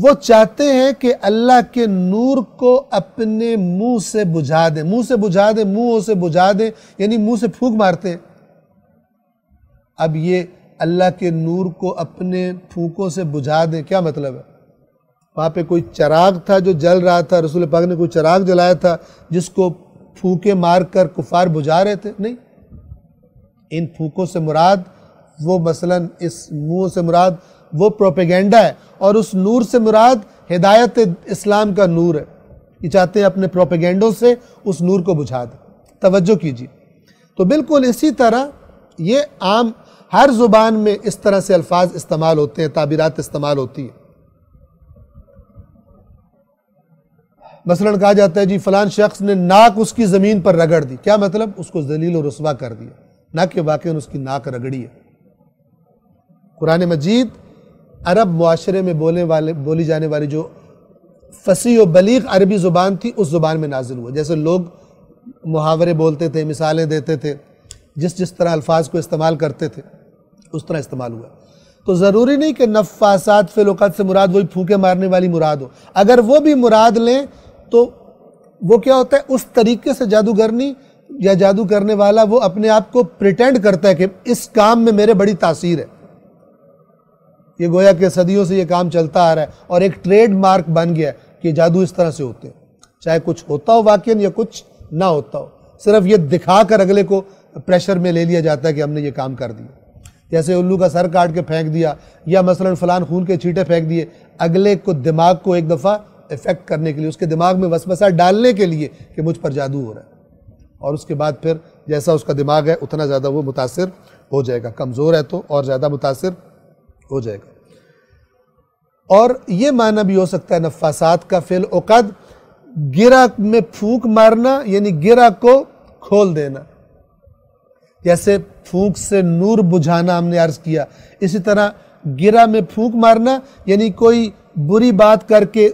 वो चाहते हैं कि अल्लाह के नूर को अपने मुंह से बुझा दें मुंह से बुझा दें मुंह से बुझा दें यानी मुंह से फूक मारते अब ये अल्लाह के नूर को अपने फूकों से बुझा दें क्या मतलब है वहाँ पे कोई चराग था जो जल रहा था रसूल पाक ने कोई चराग जलाया था जिसको फूके मार कर कुफार बुझा रहे थे नहीं इन फूकों से मुराद वो मसलन इस मुँह से मुराद वो प्रोपेगेंडा है और उस नूर से मुराद हिदायत इस्लाम का नूर है ये चाहते हैं अपने प्रोपेगेंडों से उस नूर को बुझा दें तवज्जो कीजिए तो बिल्कुल इसी तरह ये आम हर ज़ुबान में इस तरह से अल्फाज इस्तेमाल होते हैं ताबीरत इस्तेमाल होती है मसलन कहा जाता है जी फ़लान शख्स ने नाक उसकी ज़मीन पर रगड़ दी क्या मतलब उसको जलील और रसवा कर दिया ना कि वाक़ उसकी नाक रगड़ी है कुरान मजीद अरब माशरे में बोलने वाले बोली जाने वाली जो फसी व बलीग अरबी ज़ुबान थी उस ज़ुबान में नाजिल हुआ जैसे लोग मुहावरे बोलते थे मिसालें देते थे जिस जिस तरह अल्फाज को इस्तेमाल करते थे उस तरह इस्तेमाल हुआ तो ज़रूरी नहीं कि नफासात फिलोकत से मुराद वही फूके मारने वाली मुराद हो अगर वो भी मुराद लें तो वो क्या होता है उस तरीके से जादूगरनी या जादू करने वाला वो अपने आप को प्रिटेंड करता है कि इस काम में मेरे बड़ी तासीर है ये गोया के सदियों से ये काम चलता आ रहा है और एक ट्रेड मार्क बन गया है कि जादू इस तरह से होते हैं चाहे कुछ होता हो वाक्य या कुछ ना होता हो सिर्फ ये दिखा कर अगले को प्रेशर में ले लिया जाता है कि हमने ये काम कर दिया जैसे उल्लू का सर काट के फेंक दिया या मसलन फलान खून के छींटे फेंक दिए अगले को दिमाग को एक दफ़ा इफेक्ट करने के लिए उसके दिमाग में वसवसा डालने के लिए कि मुझ पर जादू हो रहा है और उसके बाद फिर जैसा उसका दिमाग है उतना ज़्यादा वो मुतासर हो जाएगा कमज़ोर है तो और ज़्यादा मुतासर हो जाएगा और ये माना भी हो सकता है नफासात का फेल औकद गिरा में फूक मारना यानी गिरा को खोल देना जैसे फूक से नूर बुझाना हमने अर्ज किया इसी तरह गिरा में फूक मारना यानी कोई बुरी बात करके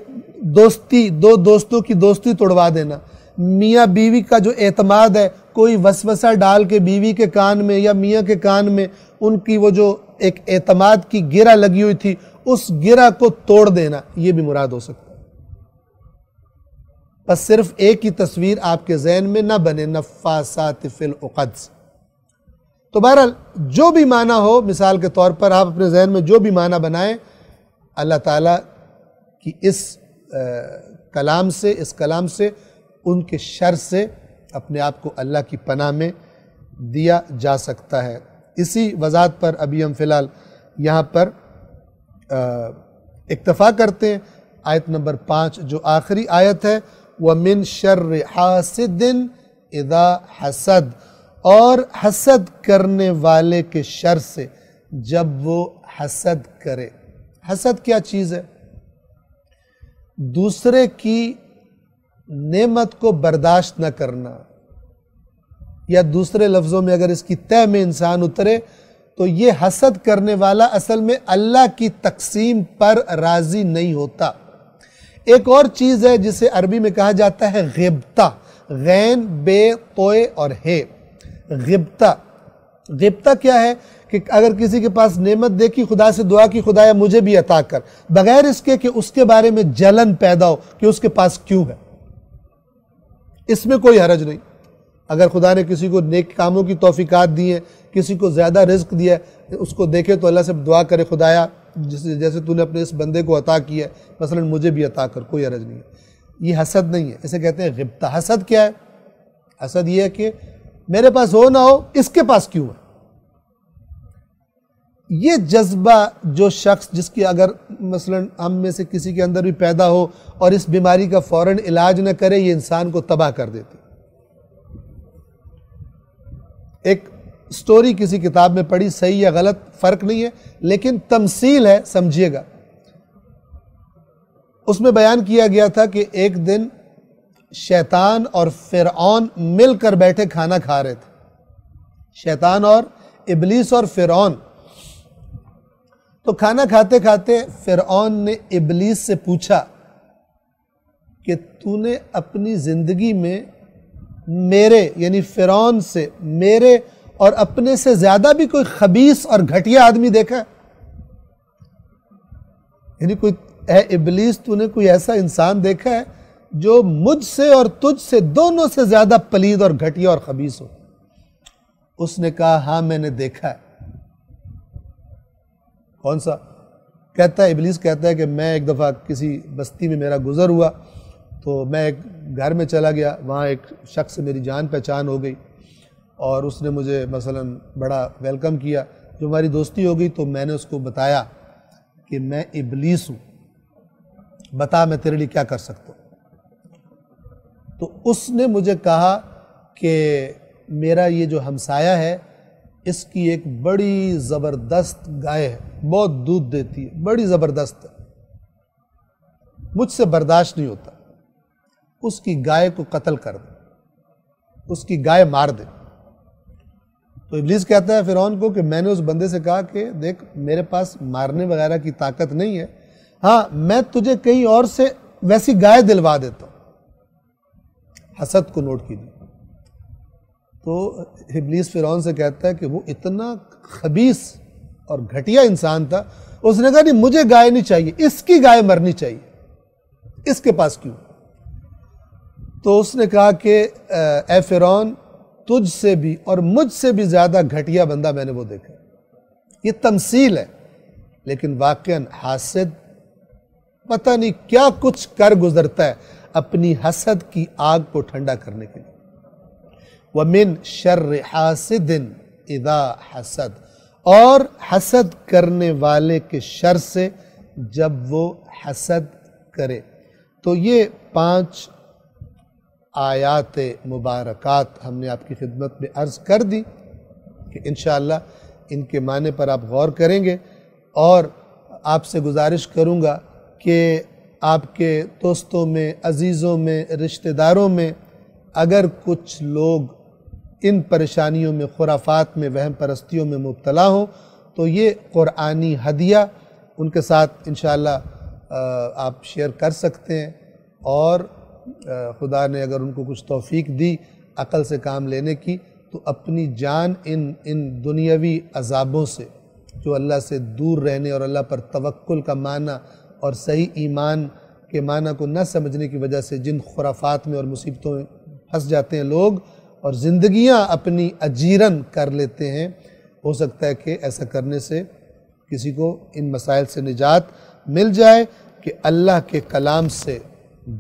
दोस्ती दो दोस्तों की दोस्ती तोड़वा देना मियाँ बीवी का जो एतमाद है कोई वसवसा डाल के बीवी के कान में या मियाँ के कान में उनकी वो जो एक एतमाद की गिरा लगी हुई थी उस गिरा को तोड़ देना ये भी मुराद हो सकता है बस सिर्फ एक ही तस्वीर आपके जहन में ना बने नफासात फिल उकद तो बहरहाल जो भी माना हो मिसाल के तौर पर आप अपने जहन में जो भी माना बनाएं अल्लाह ताला की इस आ, कलाम से इस कलाम से उनके शर से अपने आप को अल्लाह की पनाह में दिया जा सकता है इसी वजात पर अभी हम फ़िलहाल यहाँ पर इक्तफ़ा करते हैं आयत नंबर पाँच जो आखिरी आयत है वह मिन शर हासिदिन इदा हसद और हसद करने वाले के शर से जब वो हसद करे हसद क्या चीज़ है दूसरे की नेमत को बर्दाश्त न करना या दूसरे लफ्ज़ों में अगर इसकी तय में इंसान उतरे तो ये हसद करने वाला असल में अल्लाह की तकसीम पर राज़ी नहीं होता एक और चीज़ है जिसे अरबी में कहा जाता है गिबता गैन बे तो और हे गिबता गिबता क्या है कि अगर किसी के पास नेमत देखी खुदा से दुआ की खुदाया मुझे भी अता कर बगैर इसके कि उसके बारे में जलन पैदा हो कि उसके पास क्यों है इसमें कोई हरज नहीं अगर खुदा ने किसी को नेक कामों की तोफ़ीक़ात दी है किसी को ज़्यादा रिस्क दिया है उसको देखे तो अल्लाह से दुआ करे खुदाया जैसे जैसे तूने अपने इस बंदे को अता किया है मसलन मुझे भी अता कर कोई हरज नहीं है ये हसद नहीं है इसे कहते हैं गिप्ता हसद क्या है हसद ये है कि मेरे पास हो ना हो इसके पास क्यों है ये जज्बा जो शख्स जिसकी अगर मसलन हम में से किसी के अंदर भी पैदा हो और इस बीमारी का फौरन इलाज न करे ये इंसान को तबाह कर देती एक स्टोरी किसी किताब में पढ़ी सही या गलत फ़र्क नहीं है लेकिन तमसील है समझिएगा उसमें बयान किया गया था कि एक दिन शैतान और फ़िरौन मिलकर बैठे खाना खा रहे थे शैतान और इबलीस और फ़िरौन तो खाना खाते खाते फिरौन ने इबलीस से पूछा कि तूने अपनी ज़िंदगी में मेरे यानी फिरौन से मेरे और अपने से ज़्यादा भी कोई खबीस और घटिया आदमी देखा है यानी कोई है इबलीस तूने कोई ऐसा इंसान देखा है जो मुझसे और तुझसे दोनों से ज़्यादा पलीद और घटिया और खबीस हो उसने कहा हाँ मैंने देखा है कौन सा कहता है इबलीस कहता है कि मैं एक दफ़ा किसी बस्ती में मेरा गुज़र हुआ तो मैं एक घर में चला गया वहाँ एक शख्स से मेरी जान पहचान हो गई और उसने मुझे मसलन बड़ा वेलकम किया जो हमारी दोस्ती हो गई तो मैंने उसको बताया कि मैं इबलीस हूँ बता मैं तेरे लिए क्या कर सकता हूँ तो उसने मुझे कहा कि मेरा ये जो हमसाया है इसकी एक बड़ी ज़बरदस्त गाय है बहुत दूध देती है बड़ी ज़बरदस्त है मुझसे बर्दाश्त नहीं होता उसकी गाय को कत्ल कर दे उसकी गाय मार दे तो इबलीस कहता है फिरौन को कि मैंने उस बंदे से कहा कि देख मेरे पास मारने वगैरह की ताकत नहीं है हाँ मैं तुझे कहीं और से वैसी गाय दिलवा देता हूँ हसद को नोट कीजिए तो हिबलीस फिर से कहता है कि वो इतना खबीस और घटिया इंसान था उसने कहा नहीं मुझे गाय नहीं चाहिए इसकी गाय मरनी चाहिए इसके पास क्यों तो उसने कहा कि ए फिरौन से भी और मुझसे भी ज़्यादा घटिया बंदा मैंने वो देखा ये तमसील है लेकिन वाकन हासिद पता नहीं क्या कुछ कर गुजरता है अपनी हसद की आग को ठंडा करने के लिए वमिन शर्र हासिदिन इदा हसद और हसद करने वाले के शर से जब वो हसद करे तो ये पांच आयात मुबारकात हमने आपकी खिदमत में अर्ज़ कर दी कि इन इनके माने पर आप गौर करेंगे और आपसे गुजारिश करूँगा कि आपके दोस्तों में अज़ीज़ों में रिश्तेदारों में अगर कुछ लोग इन परेशानियों में खुराफात में वहम परस्तियों में मुबतला हों तो ये क़ुरानी हदिया उनके साथ इन आप शेयर कर सकते हैं और खुदा ने अगर उनको कुछ तोफ़ी दी अकल से काम लेने की तो अपनी जान इन इन दुनियावी अजाबों से जो अल्लाह से दूर रहने और अल्लाह पर तवक्ल का माना और सही ईमान के माना को न समझने की वजह से जिन खुराफात में और मुसीबतों में फंस जाते हैं लोग और ज़िंदगियां अपनी अजीरन कर लेते हैं हो सकता है कि ऐसा करने से किसी को इन मसाइल से निजात मिल जाए कि अल्लाह के कलाम से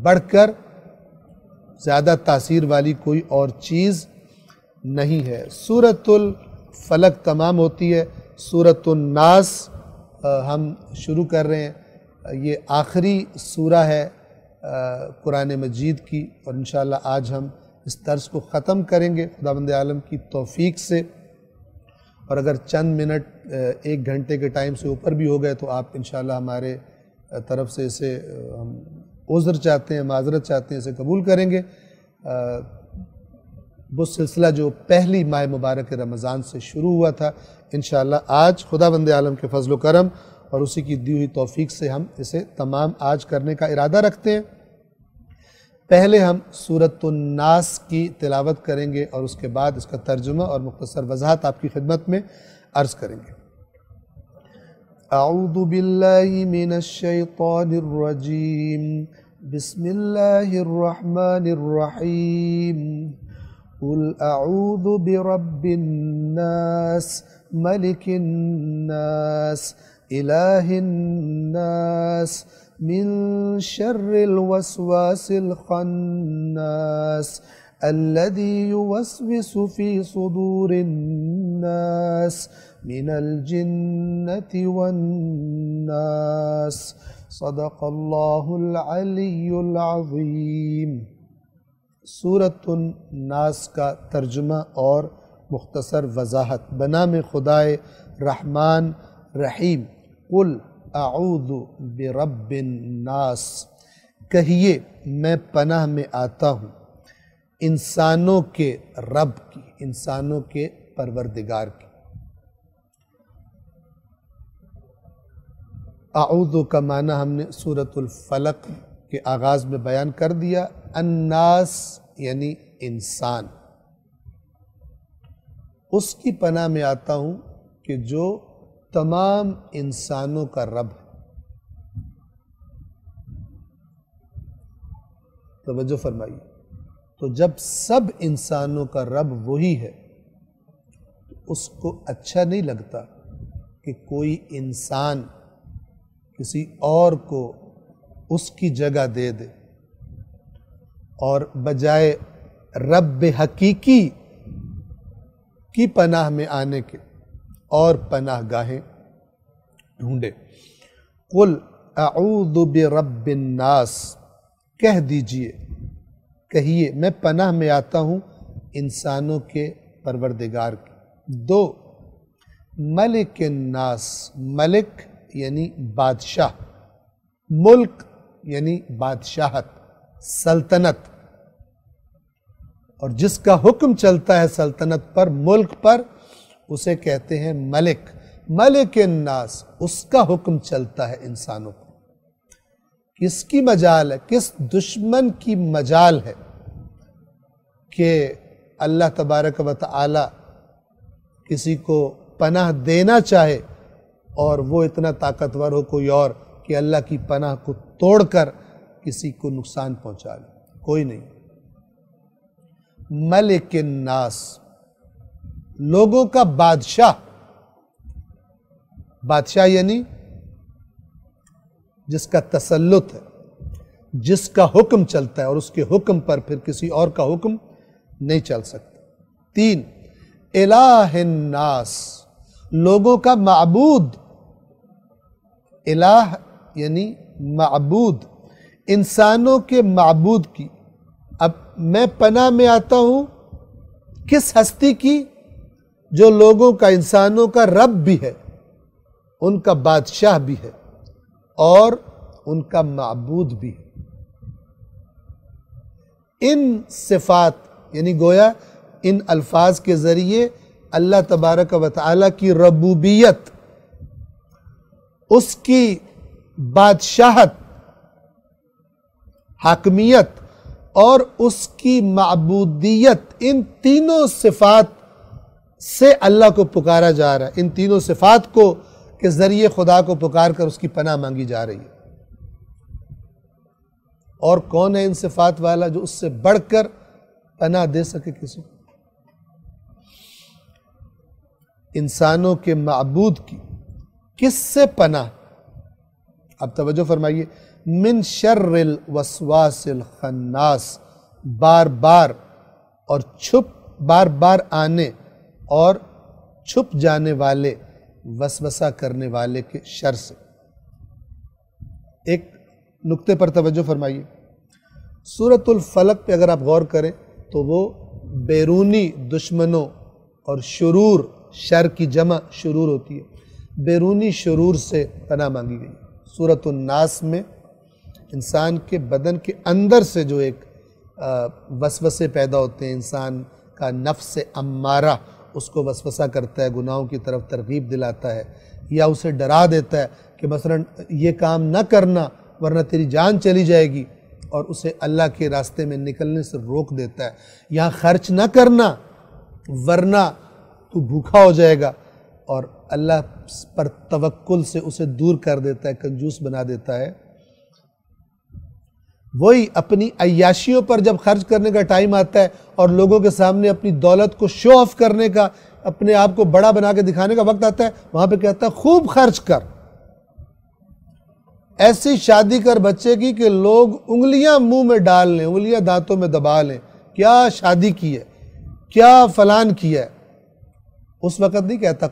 बढ़कर ज़्यादा तासीर वाली कोई और चीज़ नहीं है सूरतुल फलक तमाम होती है नास हम शुरू कर रहे हैं ये आखिरी सूरा है कुरान मजीद की और इन आज हम इस तर्ज को ख़त्म करेंगे खुदा बंद आलम की तोफ़ी से और अगर चंद मिनट एक घंटे के टाइम से ऊपर भी हो गए तो आप इन हमारे तरफ से इसे हम उज़र चाहते हैं माजरत चाहते हैं इसे कबूल करेंगे वो सिलसिला जो पहली माह मुबारक रमज़ान से शुरू हुआ था इन आज खुदा बंद आलम के फजल करम और उसी की दी हुई तोफ़ी से हम इसे तमाम आज करने का इरादा रखते हैं पहले हम सूरतुलनास की तिलावत करेंगे और उसके बाद इसका तर्जुमा और मुख्तर वजाहत आपकी खिदमत में अर्ज़ करेंगे अउदबिल्लिमिनशैतरजीम बिस्मिल्लाहिर्रहमानिर्रहीम قل أعوذ برب الناس ملك الناس إله الناس من شر الوسواس الخناس الذي يوسوس في صدور الناس من الجنة والناس صدق الله العلي العظيم سورة الناس کا ترجمہ اور مختصر وضاحت بنام خدائے رحمان رحیم قل आऊदु नास कहिए मैं पनाह में आता हूँ इंसानों के रब की इंसानों के परवरदिगार की आऊदो का माना हमने फलक के आगाज़ में बयान कर दिया अन्नास यानी इंसान उसकी पनाह में आता हूँ कि जो तमाम इंसानों का रब है तोज्जो फरमाइए तो जब सब इंसानों का रब वही है तो उसको अच्छा नहीं लगता कि कोई इंसान किसी और को उसकी जगह दे दे और बजाय रब हकीकी की पनाह में आने के और पनाह गाहें ढूँढे कुल आऊदुब रबास कह दीजिए कहिए मैं पनाह में आता हूँ इंसानों के परवरदिगार की दो मलिक नास मलिक यानी बादशाह मुल्क यानी बादशाहत सल्तनत और जिसका हुक्म चलता है सल्तनत पर मुल्क पर उसे कहते हैं मलिक मलिक नास उसका हुक्म चलता है इंसानों को किसकी मजाल है किस दुश्मन की मजाल है कि अल्लाह तबारक व किसी को पनाह देना चाहे और वो इतना ताकतवर हो कोई और कि अल्लाह की पनाह को तोड़कर किसी को नुकसान पहुंचा ले कोई नहीं मलिक नास लोगों का बादशाह बादशाह यानी जिसका तसल्लुत है जिसका हुक्म चलता है और उसके हुक्म पर फिर किसी और का हुक्म नहीं चल सकता तीन एलाहनास लोगों का मबूद एलाह यानी मबूद इंसानों के मबूद की अब मैं पना में आता हूं किस हस्ती की जो लोगों का इंसानों का रब भी है उनका बादशाह भी है और उनका मबूद भी है इन सिफात यानी गोया इन अल्फाज के ज़रिए अल्लाह तबारक व की रबूबियत उसकी बादशाहत हाकमियत और उसकी मबूदियत इन तीनों सिफात से अल्लाह को पुकारा जा रहा है इन तीनों सिफात को के ज़रिए खुदा को पुकार कर उसकी पनाह मांगी जा रही है और कौन है इन सिफात वाला जो उससे बढ़कर पनाह दे सके किसी को इंसानों के मबूद की किससे पनाह अब तवज्जो फरमाइए मिन शर्रिल वसवासिल खन्नास बार बार और छुप बार बार आने और छुप जाने वाले वसवसा करने वाले के शर से एक नुक्ते पर तवज्जो फरमाइए सूरतुल फलक पे अगर आप गौर करें तो वो बैरूनी दुश्मनों और शुरूर शर की जमा शुरूर होती है बैरूनी शुरूर से पना मांगी गई नास में इंसान के बदन के अंदर से जो एक वसवसे पैदा होते हैं इंसान का नफ्स अम्मारा उसको वसवसा करता है गुनाहों की तरफ तरगीब दिलाता है या उसे डरा देता है कि मसलन ये काम ना करना वरना तेरी जान चली जाएगी और उसे अल्लाह के रास्ते में निकलने से रोक देता है यहाँ खर्च ना करना वरना तू भूखा हो जाएगा और अल्लाह पर तवक्ल से उसे दूर कर देता है कंजूस बना देता है वही अपनी अयाशियों पर जब खर्च करने का टाइम आता है और लोगों के सामने अपनी दौलत को शो ऑफ करने का अपने आप को बड़ा बना के दिखाने का वक्त आता है वहां पे कहता है खूब खर्च कर ऐसी शादी कर बच्चे की कि लोग उंगलियां मुंह में डाल लें उंगलियां दांतों में दबा लें क्या शादी की है क्या फलान किया है उस वक्त नहीं कहता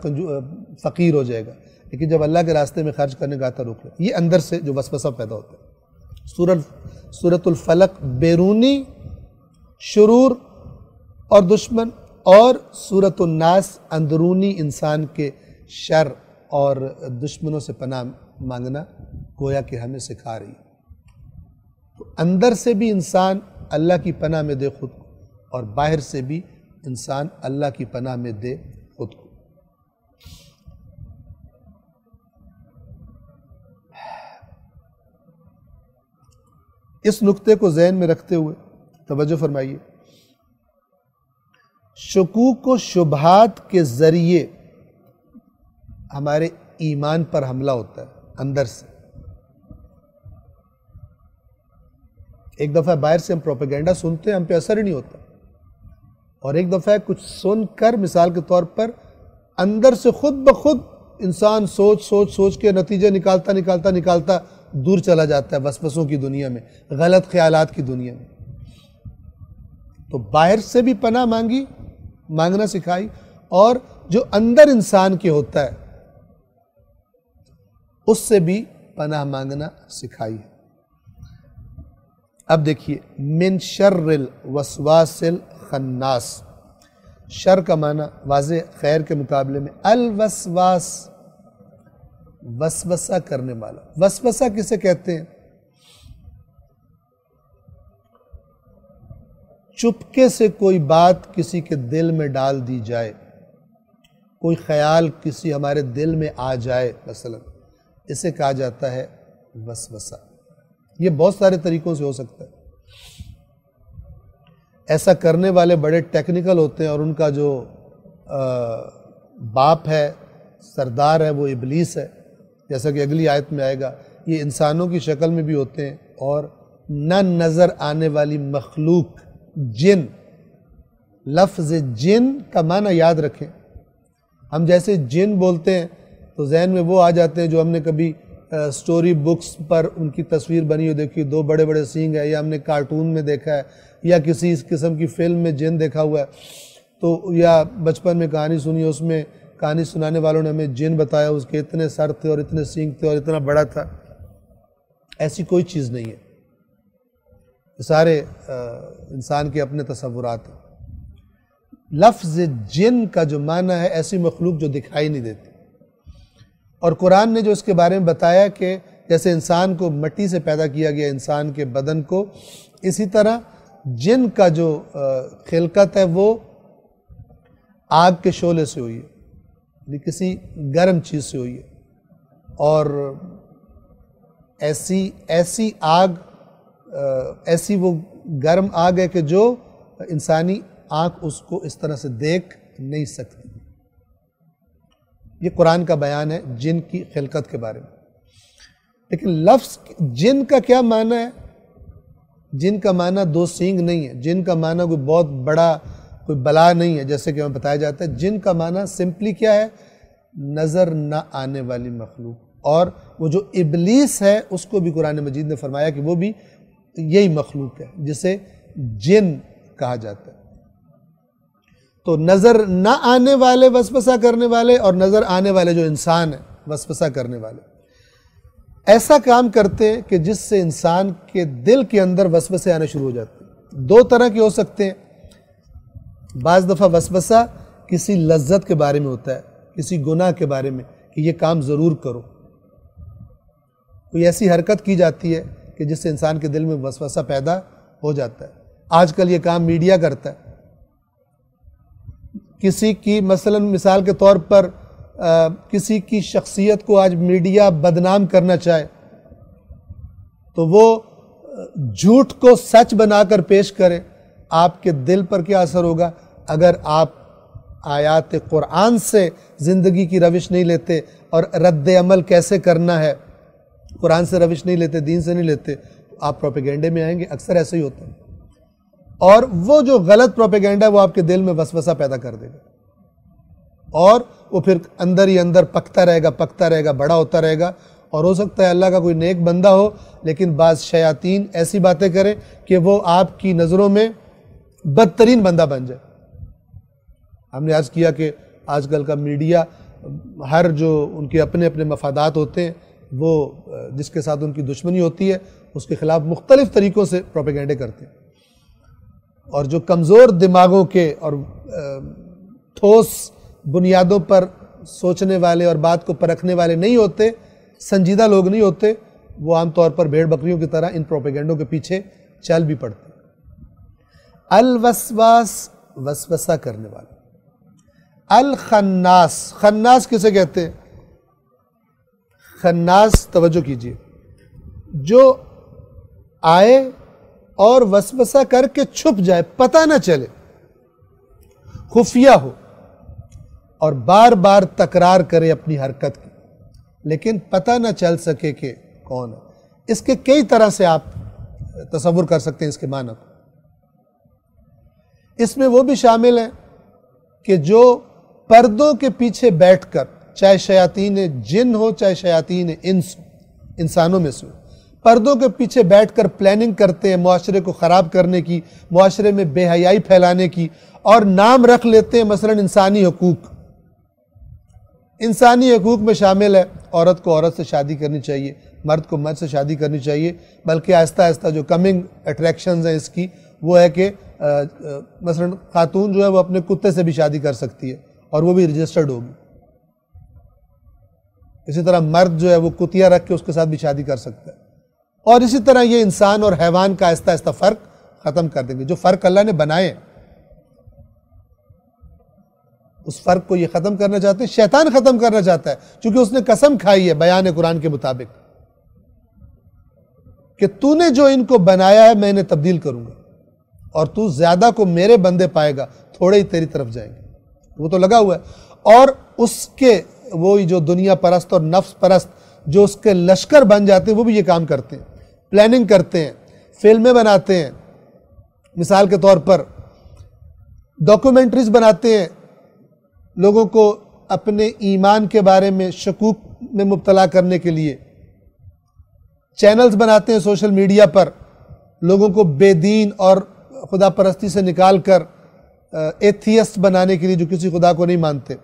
फ़कीर हो जाएगा लेकिन जब अल्लाह के रास्ते में खर्च करने का आता रुक ये अंदर से जो वसवसा पैदा होता है सूरत सूरतुल्फलक बैरूनी शुरूर और दुश्मन और नास अंदरूनी इंसान के शर और दुश्मनों से पनाह मांगना गोया कि हमें सिखा रही तो अंदर से भी इंसान अल्लाह की पनाह में दे खुद को और बाहर से भी इंसान अल्लाह की पनाह में दे इस नुक्ते को जहन में रखते हुए तोज्जो फरमाइए शकूक को शुभात के ज़रिए हमारे ईमान पर हमला होता है अंदर से एक दफ़ा बाहर से हम प्रोपेगेंडा सुनते हैं हम पे असर ही नहीं होता और एक दफ़ा कुछ सुनकर मिसाल के तौर पर अंदर से खुद ब खुद इंसान सोच सोच सोच के नतीजे निकालता निकालता निकालता दूर चला जाता है वसवसों की दुनिया में गलत ख्याल की दुनिया में तो बाहर से भी पना मांगी मांगना सिखाई और जो अंदर इंसान के होता है उससे भी पनाह मांगना सिखाई है अब देखिए मिन शर्रिल वसवासिल खन्नास शर का माना वाज खैर के मुकाबले में अलवसवास वसवसा करने वाला वसवसा किसे कहते हैं चुपके से कोई बात किसी के दिल में डाल दी जाए कोई ख्याल किसी हमारे दिल में आ जाए मसलन इसे कहा जाता है वसवसा ये बहुत सारे तरीकों से हो सकता है ऐसा करने वाले बड़े टेक्निकल होते हैं और उनका जो आ, बाप है सरदार है वो इबलीस है जैसा कि अगली आयत में आएगा ये इंसानों की शक्ल में भी होते हैं और न नज़र आने वाली मखलूक जिन लफ्ज़ जिन का माना याद रखें हम जैसे जिन बोलते हैं तो जहन में वो आ जाते हैं जो हमने कभी आ, स्टोरी बुक्स पर उनकी तस्वीर बनी हो देखी दो बड़े बड़े सींग है या हमने कार्टून में देखा है या किसी इस किस्म की फिल्म में जिन देखा हुआ है तो या बचपन में कहानी सुनी उसमें कहानी सुनाने वालों ने हमें जिन बताया उसके इतने सर थे और इतने सींग थे और इतना बड़ा था ऐसी कोई चीज़ नहीं है सारे इंसान के अपने तस्वुरात हैं लफ्ज़ जिन का जो माना है ऐसी मखलूक जो दिखाई नहीं देती और कुरान ने जो इसके बारे में बताया कि जैसे इंसान को मट्टी से पैदा किया गया इंसान के बदन को इसी तरह जिन का जो खिलकत है वो आग के शोले से हुई है किसी गर्म चीज़ से हुई है और ऐसी ऐसी आग ऐसी वो गर्म आग है कि जो इंसानी आंख उसको इस तरह से देख नहीं सकती ये कुरान का बयान है जिन की खिलकत के बारे में लेकिन लफ्स जिन का क्या माना है जिन का माना दो सींग नहीं है जिन का माना कोई बहुत बड़ा कोई बला नहीं है जैसे कि हमें बताया जाता है जिन का माना सिंपली क्या है नज़र ना आने वाली मखलूक और वो जो इबलीस है उसको भी कुरान मजीद ने फरमाया कि वो भी यही मखलूक है जिसे जिन कहा जाता है तो नज़र ना आने वाले वसपसा करने वाले और नज़र आने वाले जो इंसान है वसपसा करने वाले ऐसा काम करते हैं कि जिससे इंसान के दिल के अंदर वसपसे आने शुरू हो जाते हैं दो तरह के हो सकते हैं बाज़ दफ़ा वसवसा किसी लज्जत के बारे में होता है किसी गुनाह के बारे में कि ये काम ज़रूर करो कोई ऐसी हरकत की जाती है कि जिससे इंसान के दिल में वसवसा पैदा हो जाता है आजकल ये काम मीडिया करता है किसी की मसलन मिसाल के तौर पर आ, किसी की शख्सियत को आज मीडिया बदनाम करना चाहे तो वो झूठ को सच बनाकर पेश करे आपके दिल पर क्या असर होगा अगर आप आयात क़ुरान से ज़िंदगी की रविश नहीं लेते और रद्द अमल कैसे करना है कुरान से रविश नहीं लेते दीन से नहीं लेते तो आप प्रोपेगेंडे में आएंगे अक्सर ऐसे ही होता है और वो जो गलत प्रोपेगेंडा है वो आपके दिल में वसवसा पैदा कर देगा और वो फिर अंदर ही अंदर पकता रहेगा पकता रहेगा बड़ा होता रहेगा और हो सकता है अल्लाह का कोई नेक बंदा हो लेकिन बाद शयातीन ऐसी बातें करें कि वो आपकी नज़रों में बदतरीन बंदा बन जाए हमने आज किया कि आजकल का मीडिया हर जो उनके अपने अपने मफादात होते हैं वो जिसके साथ उनकी दुश्मनी होती है उसके खिलाफ मुख्तलिफ तरीक़ों से प्रोपेगेंडे करते हैं और जो कमज़ोर दिमागों के और ठोस बुनियादों पर सोचने वाले और बात को परखने वाले नहीं होते संजीदा लोग नहीं होते वो आमतौर पर भेड़ बकरियों की तरह इन प्रोपेगेंडों के पीछे चल भी पड़ते अलवसवास वसवसा करने वाला अल खन्नास खन्नास किसे कहते हैं खन्नास तवज्जो कीजिए जो आए और वसवसा करके छुप जाए पता ना चले खुफिया हो और बार बार तकरार करे अपनी हरकत की लेकिन पता ना चल सके कि कौन है इसके कई तरह से आप तस्वुर कर सकते हैं इसके मानक इसमें वो भी शामिल हैं कि जो पर्दों के पीछे बैठकर चाहे शयातीन जिन हो चाहे शयातीन इंस इंसानों में से पर्दों के पीछे बैठकर प्लानिंग करते हैं माशरे को ख़राब करने की माशरे में बेहयाई फैलाने की और नाम रख लेते हैं मसलन इंसानी हकूक़ इंसानी हकूक़ में शामिल है औरत को औरत से शादी करनी चाहिए मर्द को मर्द से शादी करनी चाहिए बल्कि आहिस्ता आहिस्ता जो कमिंग अट्रैक्शन हैं इसकी वो है कि मसलन खातून जो है वो अपने कुत्ते से भी शादी कर सकती है और वो भी रजिस्टर्ड होगी इसी तरह मर्द जो है वो कुतिया रख के उसके साथ भी शादी कर सकता है और इसी तरह ये इंसान और हैवान का आहिस्ता आहिस्ता फ़र्क ख़त्म कर देंगे जो फ़र्क अल्लाह ने बनाए उस फ़र्क को ये ख़त्म करना चाहते हैं शैतान ख़त्म करना चाहता है क्योंकि उसने कसम खाई है बयान कुरान के मुताबिक कि तूने जो इनको बनाया है मैं इन्हें तब्दील करूंगा और तू ज्यादा को मेरे बंदे पाएगा थोड़े ही तेरी तरफ जाएंगे वो तो लगा हुआ है और उसके वो जो दुनिया परस्त और नफ्स परस्त जो उसके लश्कर बन जाते हैं वो भी ये काम करते हैं प्लानिंग करते हैं फिल्में बनाते हैं मिसाल के तौर पर डॉक्यूमेंट्रीज बनाते हैं लोगों को अपने ईमान के बारे में शकूक में मुबतला करने के लिए चैनल्स बनाते हैं सोशल मीडिया पर लोगों को बेदीन और खुदा परस्ती से निकाल कर एथियस्ट बनाने के लिए जो किसी खुदा को नहीं मानते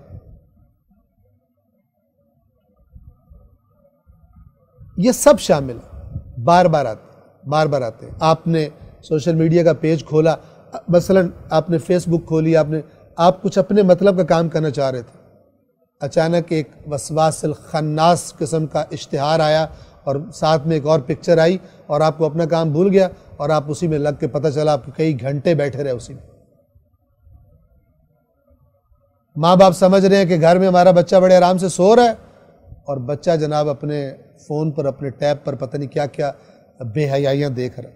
ये सब शामिल है बार बार आते बार बार आते आपने सोशल मीडिया का पेज खोला मसलन आपने फेसबुक खोली आपने आप कुछ अपने मतलब का काम करना चाह रहे थे अचानक एक वसवासिल खन्नास किस्म का इश्तहार आया और साथ में एक और पिक्चर आई और आपको अपना काम भूल गया और आप उसी में लग के पता चला आप कई घंटे बैठे रहे उसी में माँ बाप समझ रहे हैं कि घर में हमारा बच्चा बड़े आराम से सो रहा है और बच्चा जनाब अपने फ़ोन पर अपने टैब पर पता नहीं क्या क्या बेहयाइयां देख रहा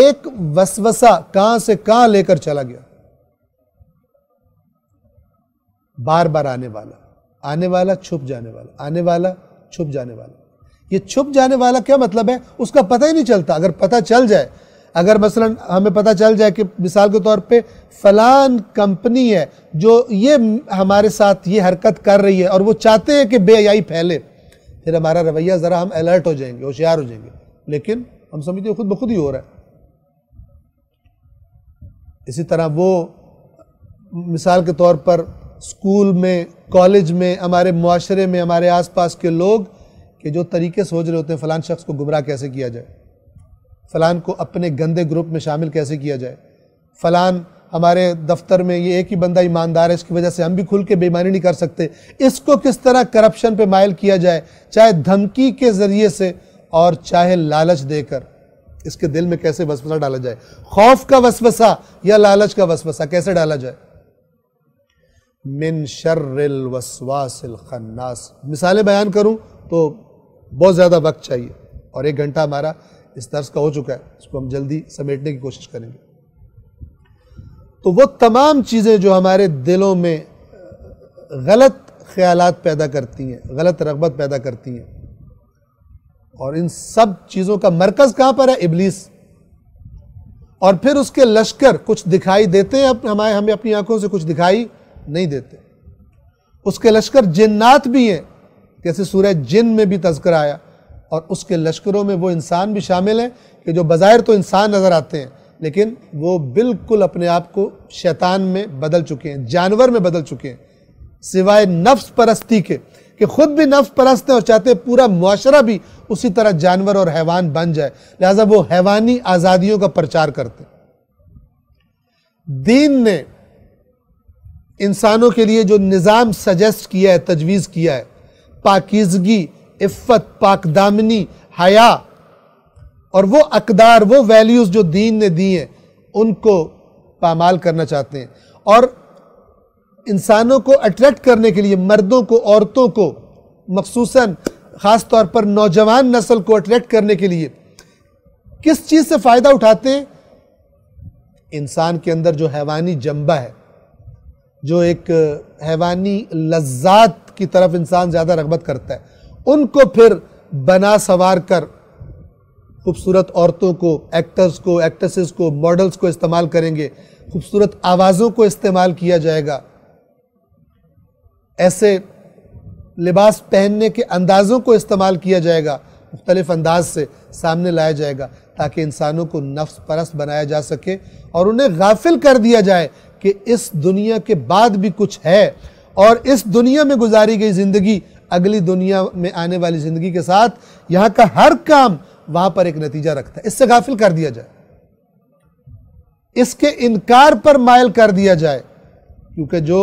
एक वसवसा कहां से कहां लेकर चला गया बार बार आने वाला आने वाला छुप जाने वाला आने वाला छुप जाने वाला ये छुप जाने वाला क्या मतलब है उसका पता ही नहीं चलता अगर पता चल जाए अगर मसलन हमें पता चल जाए कि मिसाल के तौर पे फलान कंपनी है जो ये हमारे साथ ये हरकत कर रही है और वो चाहते हैं कि बेयाई फैले फिर हमारा रवैया ज़रा हम अलर्ट हो जाएंगे होशियार हो जाएंगे लेकिन हम समझते हैं खुद ब खुद ही हो रहा है इसी तरह वो मिसाल के तौर पर स्कूल में कॉलेज में हमारे माशरे में हमारे आसपास के लोग के जो तरीके सोच रहे होते हैं फ़लान शख्स को गुमराह कैसे किया जाए फ़लान को अपने गंदे ग्रुप में शामिल कैसे किया जाए फ़लान हमारे दफ्तर में ये एक ही बंदा ईमानदार है इसकी वजह से हम भी खुल के बेईमानी नहीं कर सकते इसको किस तरह करप्शन पे मायल किया जाए चाहे धमकी के ज़रिए से और चाहे लालच देकर इसके दिल में कैसे वसवसा डाला जाए खौफ का वसवसा या लालच का वसवसा कैसे डाला जाए मिन शर्रिल वसवासिल खन्नास मिसालें बयान करूं तो बहुत ज़्यादा वक्त चाहिए और एक घंटा हमारा इस दर्स का हो चुका है इसको हम जल्दी समेटने की कोशिश करेंगे तो वो तमाम चीज़ें जो हमारे दिलों में गलत ख्याल पैदा करती हैं गलत रगबत पैदा करती हैं और इन सब चीज़ों का मरकज़ कहाँ पर है इबलीस और फिर उसके लश्कर कुछ दिखाई देते हैं हमारे हमें अपनी आंखों से कुछ दिखाई नहीं देते उसके लश्कर जिन्नात भी हैं जैसे सूरह जिन में भी तस्कर आया और उसके लश्करों में वो इंसान भी शामिल हैं कि जो बाज़ाहिर तो इंसान नज़र आते हैं लेकिन वो बिल्कुल अपने आप को शैतान में बदल चुके हैं जानवर में बदल चुके हैं सिवाय नफ्स परस्ती के कि खुद भी नफ्स परस्त हैं और चाहते हैं पूरा मुआशरा भी उसी तरह जानवर और हैवान बन जाए लिहाजा वो हैवानी आज़ादियों का प्रचार करते दीन ने इंसानों के लिए जो निज़ाम सजेस्ट किया है तजवीज़ किया है पाकिजगी इफ़त पाकदामनी हया और वो अकदार वो वैल्यूज़ जो दीन ने दी हैं उनको पामाल करना चाहते हैं और इंसानों को अट्रैक्ट करने के लिए मर्दों को औरतों को मखसूस ख़ास तौर पर नौजवान नस्ल को अट्रैक्ट करने के लिए किस चीज़ से फ़ायदा उठाते हैं इंसान के अंदर जो हैवानी जंबा है जो एक हैवानी लज्जात की तरफ इंसान ज़्यादा रगबत करता है उनको फिर बना सवार कर खूबसूरत औरतों को एक्टर्स को एक्ट्रेसेस को मॉडल्स को इस्तेमाल करेंगे खूबसूरत आवाज़ों को इस्तेमाल किया जाएगा ऐसे लिबास पहनने के अंदाज़ों को इस्तेमाल किया जाएगा मुख्तलिफ अंदाज से सामने लाया जाएगा ताकि इंसानों को नफ्स परस्त बनाया जा सके और उन्हें गाफिल कर दिया जाए कि इस दुनिया के बाद भी कुछ है और इस दुनिया में गुजारी गई ज़िंदगी अगली दुनिया में आने वाली ज़िंदगी के साथ यहां का हर काम वहां पर एक नतीजा रखता है इससे गाफिल कर दिया जाए इसके इनकार पर मायल कर दिया जाए क्योंकि जो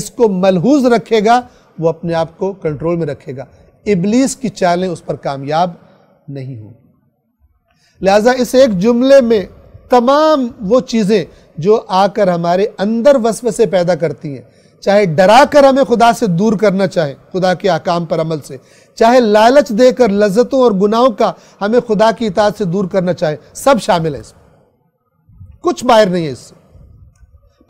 इसको मलहूज रखेगा वो अपने आप को कंट्रोल में रखेगा इबलीस की चालें उस पर कामयाब नहीं होंगी लिहाजा इस एक जुमले में तमाम वो चीज़ें जो आकर हमारे अंदर वस्व से पैदा करती हैं चाहे डरा कर हमें खुदा से दूर करना चाहे खुदा के आकाम पर अमल से चाहे लालच देकर लज्जतों और गुनाहों का हमें खुदा की इताद से दूर करना चाहे सब शामिल है इसमें कुछ बाहर नहीं है इससे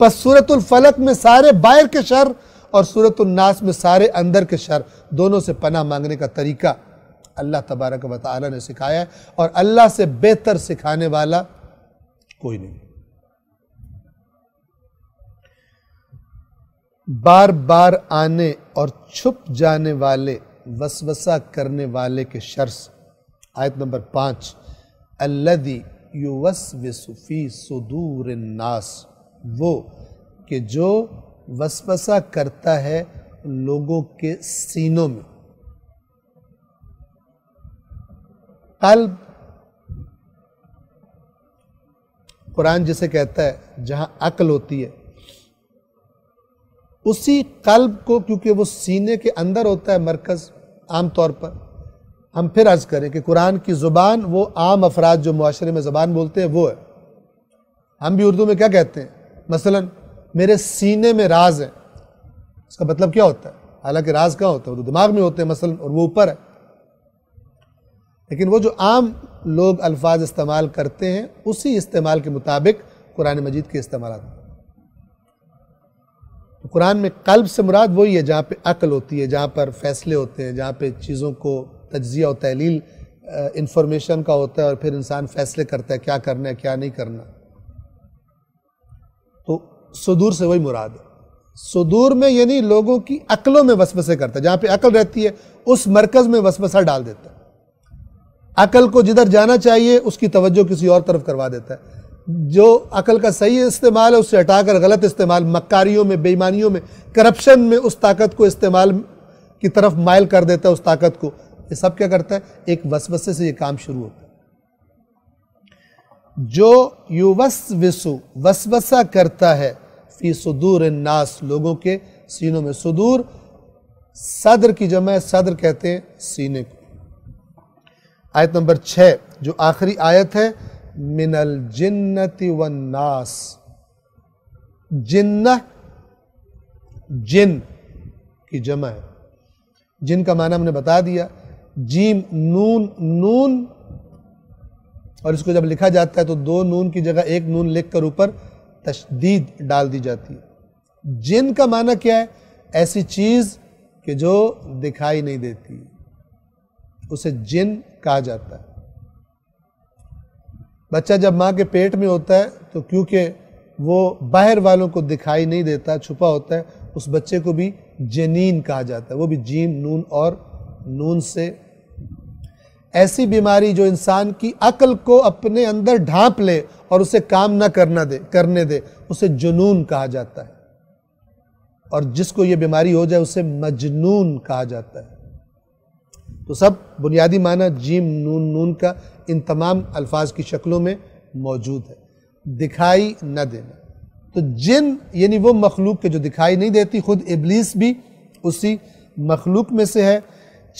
पर सूरतुल फलक में सारे बाहर के शर और सूरत नास में सारे अंदर के शर दोनों से पना मांगने का तरीका अल्लाह तबारक वाली ने सिखाया है और अल्लाह से बेहतर सिखाने वाला कोई नहीं बार बार आने और छुप जाने वाले वसवसा करने वाले के शर्स आयत नंबर पाँच अल्लदी युवस विसुफी सुदूर नास वो कि जो वसवसा करता है लोगों के सीनों में कल्ब कुरान जिसे कहता है जहाँ अकल होती है उसी कल्ब को क्योंकि वो सीने के अंदर होता है मरकज़ आम तौर पर हम फिर अर्ज़ करें कि कुरान की ज़ुबान वो आम अफराद जो माशरे में ज़बान बोलते हैं वो है हम भी उर्दू में क्या कहते हैं मसलन मेरे सीने में राज है इसका मतलब क्या होता है हालांकि राज क्या होता है वो तो दिमाग में होते हैं मसलन और वो ऊपर है लेकिन वो जो आम लोग अल्फाज इस्तेमाल करते हैं उसी इस्तेमाल के मुताबिक कुरान मजीद के इस्तेमाल आते हैं तो कुरान में कल्ब से मुराद वही है जहाँ पे अकल होती है जहाँ पर फैसले होते हैं जहाँ पे चीज़ों को तजिया और तहलील इंफॉर्मेशन का होता है और फिर इंसान फैसले करता है क्या करना है क्या नहीं करना तो सुदूर से वही मुराद है सुदूर में यानी लोगों की अकलों में वसवसे करता है जहाँ पे अकल रहती है उस मरकज़ में वसवसा डाल देता है अकल को जिधर जाना चाहिए उसकी तवज्जो किसी और तरफ करवा देता है जो अकल का सही इस्तेमाल है उसे हटाकर गलत इस्तेमाल मक्कारियों में बेईमानियों में करप्शन में उस ताकत को इस्तेमाल की तरफ माइल कर देता है उस ताकत को ये सब क्या करता है एक वसवसे से ये काम शुरू होता है जो युवस विसु वसवसा करता है फी सुदूर नास लोगों के सीनों में सुदूर सदर की जमा सदर कहते हैं सीने को आयत नंबर छः जो आखिरी आयत है मिनल जिन्नति वन्नास जिन्न जिन की जमा है जिन का माना हमने बता दिया जीम नून नून और इसको जब लिखा जाता है तो दो नून की जगह एक नून लिखकर ऊपर तशदीद डाल दी जाती है जिन का माना क्या है ऐसी चीज कि जो दिखाई नहीं देती उसे जिन कहा जाता है बच्चा जब माँ के पेट में होता है तो क्योंकि वो बाहर वालों को दिखाई नहीं देता छुपा होता है उस बच्चे को भी जनीन कहा जाता है वो भी जीम नून और नून से ऐसी बीमारी जो इंसान की अकल को अपने अंदर ढांप ले और उसे काम ना करना दे करने दे उसे जुनून कहा जाता है और जिसको ये बीमारी हो जाए उसे मजनून कहा जाता है तो सब बुनियादी माना जीम नून नून का इन तमाम अल्फाज की शक्लों में मौजूद है दिखाई न देना तो जिन यानी वो मखलूक के जो दिखाई नहीं देती खुद इबलीस भी उसी मखलूक में से है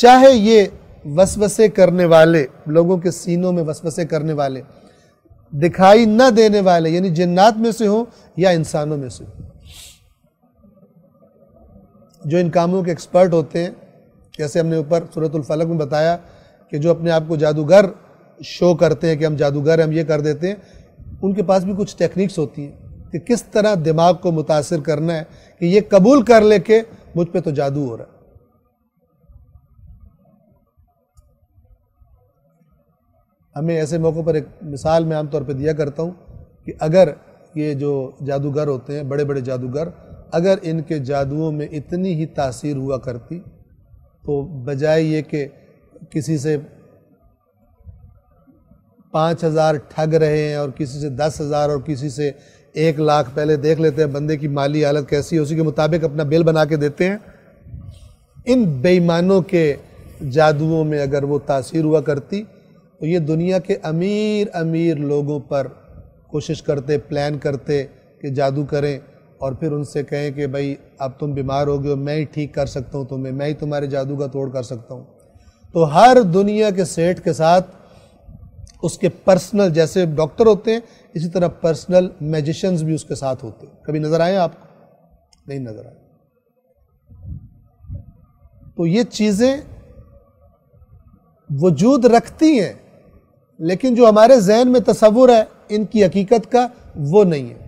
चाहे ये वसवसे करने वाले लोगों के सीनों में वसवसे करने वाले दिखाई न देने वाले यानी जन्नात में से हो या इंसानों में से हो जो इन कामों के एक्सपर्ट होते हैं जैसे हमने ऊपर फलक में बताया कि जो अपने आप को जादूगर शो करते हैं कि हम जादूगर हम ये कर देते हैं उनके पास भी कुछ टेक्निक्स होती हैं कि किस तरह दिमाग को मुतासर करना है कि ये कबूल कर ले के मुझ पर तो जादू हो रहा है हमें ऐसे मौक़ों पर एक मिसाल मैं आमतौर पर दिया करता हूँ कि अगर ये जो जादूगर होते हैं बड़े बड़े जादूगर अगर इनके जादुओं में इतनी ही तासीर हुआ करती तो बजाय ये कि किसी से पाँच हज़ार ठग रहे हैं और किसी से दस हज़ार और किसी से एक लाख पहले देख लेते हैं बंदे की माली हालत कैसी है उसी के मुताबिक अपना बिल बना के देते हैं इन बेईमानों के जादुओं में अगर वो तासीर हुआ करती तो ये दुनिया के अमीर अमीर लोगों पर कोशिश करते प्लान करते कि जादू करें और फिर उनसे कहें कि भाई अब तुम बीमार हो गए हो मैं ही ठीक कर सकता हूँ तुम्हें मैं ही तुम्हारे जादू का तोड़ कर सकता हूँ तो हर दुनिया के सेठ के साथ उसके पर्सनल जैसे डॉक्टर होते हैं इसी तरह पर्सनल मैजिशंस भी उसके साथ होते हैं कभी नज़र आए आपको नहीं नज़र आए तो ये चीज़ें वजूद रखती हैं लेकिन जो हमारे जहन में तस्वुर है इनकी हकीकत का वो नहीं है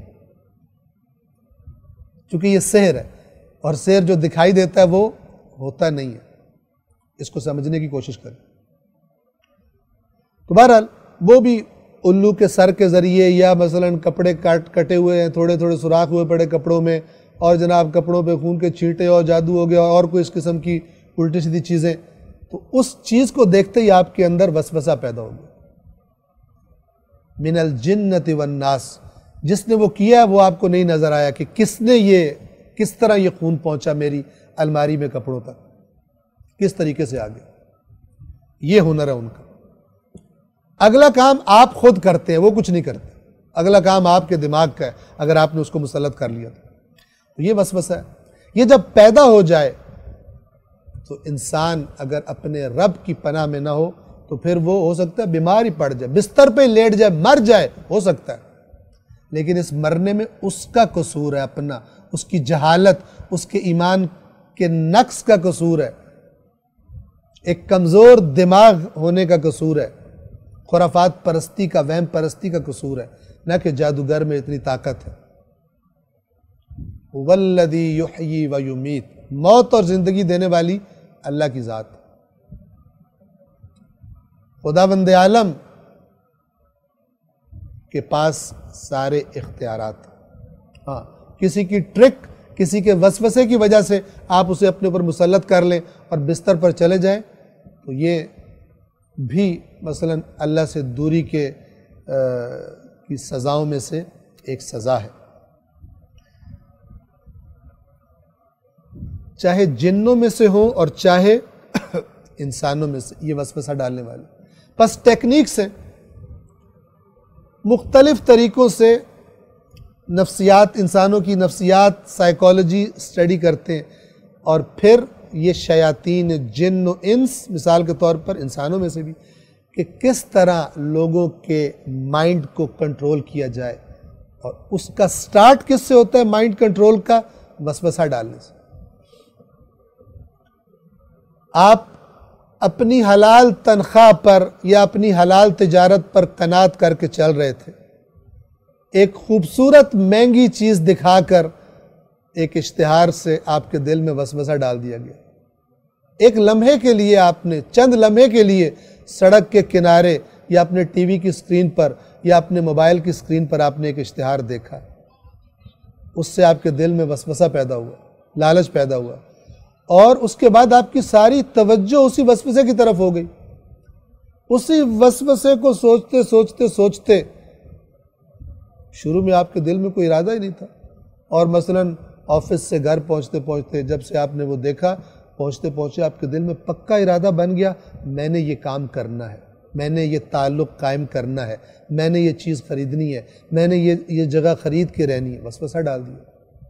क्योंकि ये शहर है और शेर जो दिखाई देता है वो होता नहीं है इसको समझने की कोशिश करें तो बहरहाल वो भी उल्लू के सर के ज़रिए या मसलन कपड़े काट कटे हुए हैं थोड़े थोड़े सुराख हुए पड़े कपड़ों में और जनाब कपड़ों पे खून के छींटे और जादू हो गया और कोई इस किस्म की उल्टी सीधी चीज़ें तो उस चीज़ को देखते ही आपके अंदर वसवसा पैदा होगी मिनल जिन्नति वन्नास जिसने वो किया वो आपको नहीं नज़र आया कि किसने ये किस तरह ये खून पहुंचा मेरी अलमारी में कपड़ों तक किस तरीके से आगे ये हुनर है उनका अगला काम आप खुद करते हैं वो कुछ नहीं करते अगला काम आपके दिमाग का है अगर आपने उसको मुसलत कर लिया तो, तो ये बस बस है ये जब पैदा हो जाए तो इंसान अगर अपने रब की पनाह में ना हो तो फिर वो हो सकता है बीमारी पड़ जाए बिस्तर पे लेट जाए मर जाए हो सकता है लेकिन इस मरने में उसका कसूर है अपना उसकी जहालत उसके ईमान के नक्स का कसूर है एक कमज़ोर दिमाग होने का कसूर है खुराफात परस्ती का वहम परस्ती का कसूर है न कि जादूगर में इतनी ताकत है वल्लदी युही व युमीत मौत और ज़िंदगी देने वाली अल्लाह की ज़ात खुदा बंद आलम के पास सारे इख्तियार हाँ किसी की ट्रिक किसी के वसवसे की वजह से आप उसे अपने ऊपर मुसलत कर लें और बिस्तर पर चले जाएं तो ये भी मसलन अल्लाह से दूरी के आ, की सज़ाओं में से एक सज़ा है चाहे जिन्नों में से हो और चाहे इंसानों में से ये वसवसा डालने वाले बस टेक्निक्स हैं मुख्तलिफ़ तरीक़ों से नफ्सियात इंसानों की नफ्सियात साइकोलॉजी स्टडी करते हैं और फिर ये शयातीन जिन इंस मिसाल के तौर पर इंसानों में से भी कि किस तरह लोगों के माइंड को कंट्रोल किया जाए और उसका स्टार्ट किस से होता है माइंड कंट्रोल का वसवसा डालने से आप अपनी हलाल तनख्वाह पर या अपनी हलाल तजारत पर कनात करके चल रहे थे एक खूबसूरत महंगी चीज़ दिखाकर एक इश्तहार से आपके दिल में वसवसा डाल दिया गया एक लम्हे के लिए आपने चंद लम्हे के लिए सड़क के किनारे या अपने टीवी की स्क्रीन पर या अपने मोबाइल की स्क्रीन पर आपने एक इश्तहार देखा उससे आपके दिल में वसवसा पैदा हुआ लालच पैदा हुआ और उसके बाद आपकी सारी तवज्जो उसी वसवसे की तरफ हो गई उसी वसवसे को सोचते सोचते सोचते शुरू में आपके दिल में कोई इरादा ही नहीं था और मसलन ऑफिस से घर पहुंचते पहुंचते जब से आपने वो देखा पहुंचते पहुंचे आपके दिल में पक्का इरादा बन गया मैंने ये काम करना है मैंने ये ताल्लुक़ कायम करना है मैंने ये चीज़ ख़रीदनी है मैंने ये ये जगह ख़रीद के रहनी है वसवसा डाल दिया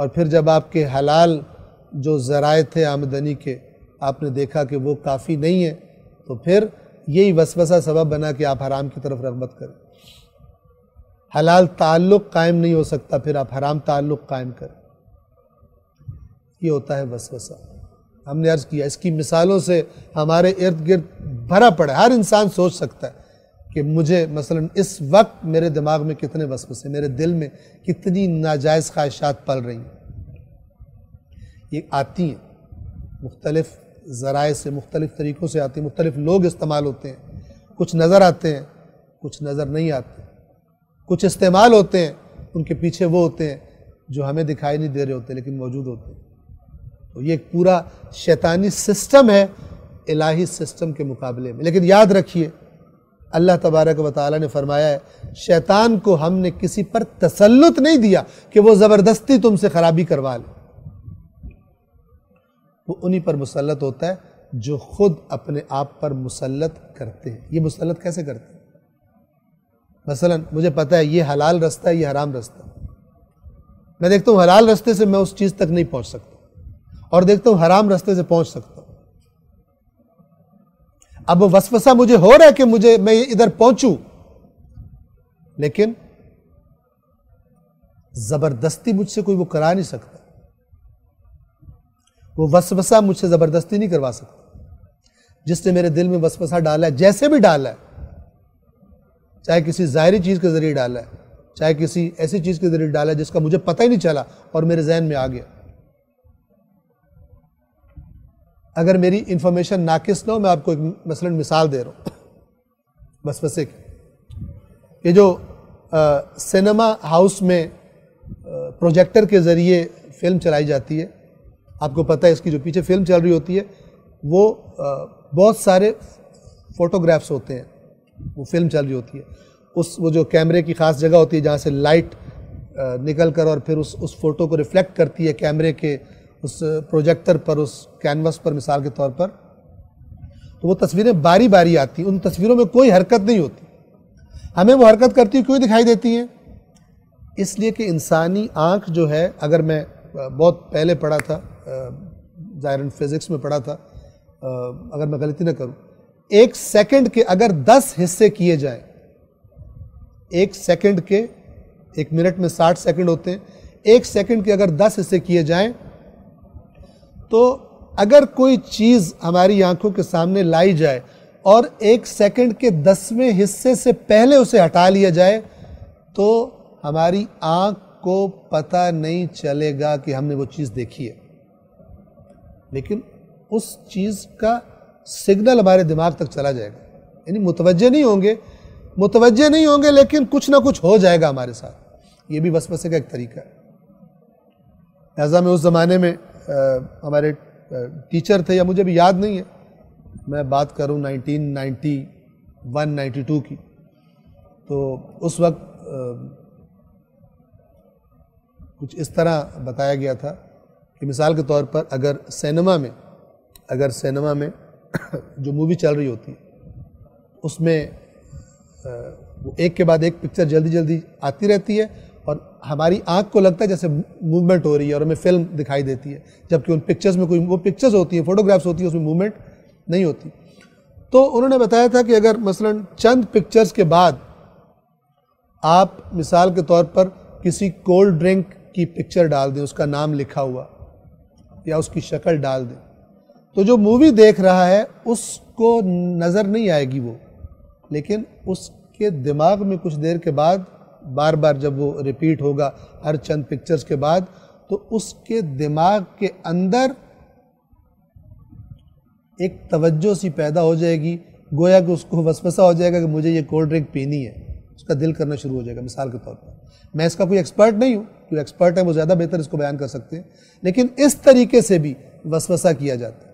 और फिर जब आपके हलाल जो ज़राए थे आमदनी के आपने देखा कि वो काफ़ी नहीं है तो फिर यही वसवसा सबब बना कि आप हराम की तरफ रगबत करें हलाल ताल्लुक़ कायम नहीं हो सकता फिर आप हराम ताल्लुक़ कायम करें ये होता है वसवसा हमने अर्ज़ किया इसकी मिसालों से हमारे इर्द गिर्द भरा पड़ा हर इंसान सोच सकता है कि मुझे मसलन इस वक्त मेरे दिमाग में कितने वसवसे मेरे दिल में कितनी नाजायज़ ख्वाहिशात पल रही हैं ये आती हैं मुख्तलफ़ ज़रा से मुख्तलिफ़ तरीक़ों से आती हैं मुख्तलिफ़ लोग इस्तेमाल होते हैं कुछ नज़र आते हैं कुछ नज़र नहीं आते कुछ इस्तेमाल होते हैं उनके पीछे वो होते हैं जो हमें दिखाई नहीं दे रहे होते लेकिन मौजूद होते हैं तो ये एक पूरा शैतानी सिस्टम है इलाही सिस्टम के मुकाबले में लेकिन याद रखिए अल्लाह तबारक वाली ने फरमाया है शैतान को हमने किसी पर तसल्लुत नहीं दिया कि वो ज़बरदस्ती तुमसे ख़राबी करवा ले वो उन्हीं पर मुसलत होता है जो खुद अपने आप पर मुसलत करते हैं ये मुसलत कैसे करते हैं मसलन मुझे पता है ये हलाल रास्ता है ये हराम रास्ता मैं देखता हूँ हलाल रास्ते से मैं उस चीज़ तक नहीं पहुँच सकता और देखता हूँ हराम रास्ते से पहुँच सकता हूँ अब वसवसा मुझे हो रहा है कि मुझे मैं इधर पहुंचू लेकिन ज़बरदस्ती मुझसे कोई वो करा नहीं सकता वो वसवसा मुझसे ज़बरदस्ती नहीं करवा सकता जिसने मेरे दिल में वसवसा डाला है जैसे भी डाला है चाहे किसी ज़ाहरी चीज़ के ज़रिए डाला है चाहे किसी ऐसी चीज़ के ज़रिए डाला है जिसका मुझे पता ही नहीं चला और मेरे जहन में आ गया अगर मेरी इंफॉर्मेशन नाकिस ना हो मैं आपको एक मसलन मिसाल दे रहा हूँ वसवसे की ये जो आ, सिनेमा हाउस में प्रोजेक्टर के ज़रिए फिल्म चलाई जाती है आपको पता है इसकी जो पीछे फिल्म चल रही होती है वो बहुत सारे फोटोग्राफ्स होते हैं वो फिल्म चल रही होती है उस वो जो कैमरे की ख़ास जगह होती है जहाँ से लाइट निकल कर और फिर उस उस फोटो को रिफ्लेक्ट करती है कैमरे के उस प्रोजेक्टर पर उस कैनवस पर मिसाल के तौर पर तो वो तस्वीरें बारी बारी आती उन तस्वीरों में कोई हरकत नहीं होती हमें वो हरकत करती हुई क्यों दिखाई देती हैं इसलिए कि इंसानी आँख जो है अगर मैं बहुत पहले पढ़ा था जायरन फिज़िक्स में पढ़ा था अगर मैं गलती ना करूं एक सेकंड के अगर दस हिस्से किए जाए एक सेकंड के एक मिनट में साठ सेकंड होते हैं एक सेकंड के अगर दस हिस्से किए जाए तो अगर कोई चीज़ हमारी आंखों के सामने लाई जाए और एक सेकंड के दसवें हिस्से से पहले उसे हटा लिया जाए तो हमारी आंख आपको पता नहीं चलेगा कि हमने वो चीज़ देखी है लेकिन उस चीज़ का सिग्नल हमारे दिमाग तक चला जाएगा यानी मुतवजह नहीं होंगे मुतवजह नहीं होंगे लेकिन कुछ ना कुछ हो जाएगा हमारे साथ ये भी बस बसे का एक तरीका है लिहाजा में उस ज़माने में आ, हमारे टीचर थे या मुझे भी याद नहीं है मैं बात करूं 1991 92 की तो उस वक्त आ, कुछ इस तरह बताया गया था कि मिसाल के तौर पर अगर सिनेमा में अगर सिनेमा में जो मूवी चल रही होती उसमें वो एक के बाद एक पिक्चर जल्दी जल्दी आती रहती है और हमारी आंख को लगता है जैसे मूवमेंट हो रही है और हमें फिल्म दिखाई देती है जबकि उन पिक्चर्स में कोई वो पिक्चर्स होती हैं फोटोग्राफ्स होती हैं उसमें मूवमेंट नहीं होती तो उन्होंने बताया था कि अगर मसलन चंद पिक्चर्स के बाद आप मिसाल के तौर पर किसी कोल्ड ड्रिंक की पिक्चर डाल दें उसका नाम लिखा हुआ या उसकी शक्ल डाल दें तो जो मूवी देख रहा है उसको नज़र नहीं आएगी वो लेकिन उसके दिमाग में कुछ देर के बाद बार बार जब वो रिपीट होगा हर चंद पिक्चर्स के बाद तो उसके दिमाग के अंदर एक तवज्जो सी पैदा हो जाएगी गोया कि उसको वसवसा हो जाएगा कि मुझे ये कोल्ड ड्रिंक पीनी है उसका दिल करना शुरू हो जाएगा मिसाल के तौर पर मैं इसका कोई एक्सपर्ट नहीं हूँ जो एक्सपर्ट है वो ज़्यादा बेहतर इसको बयान कर सकते हैं लेकिन इस तरीके से भी वसवसा किया जाता है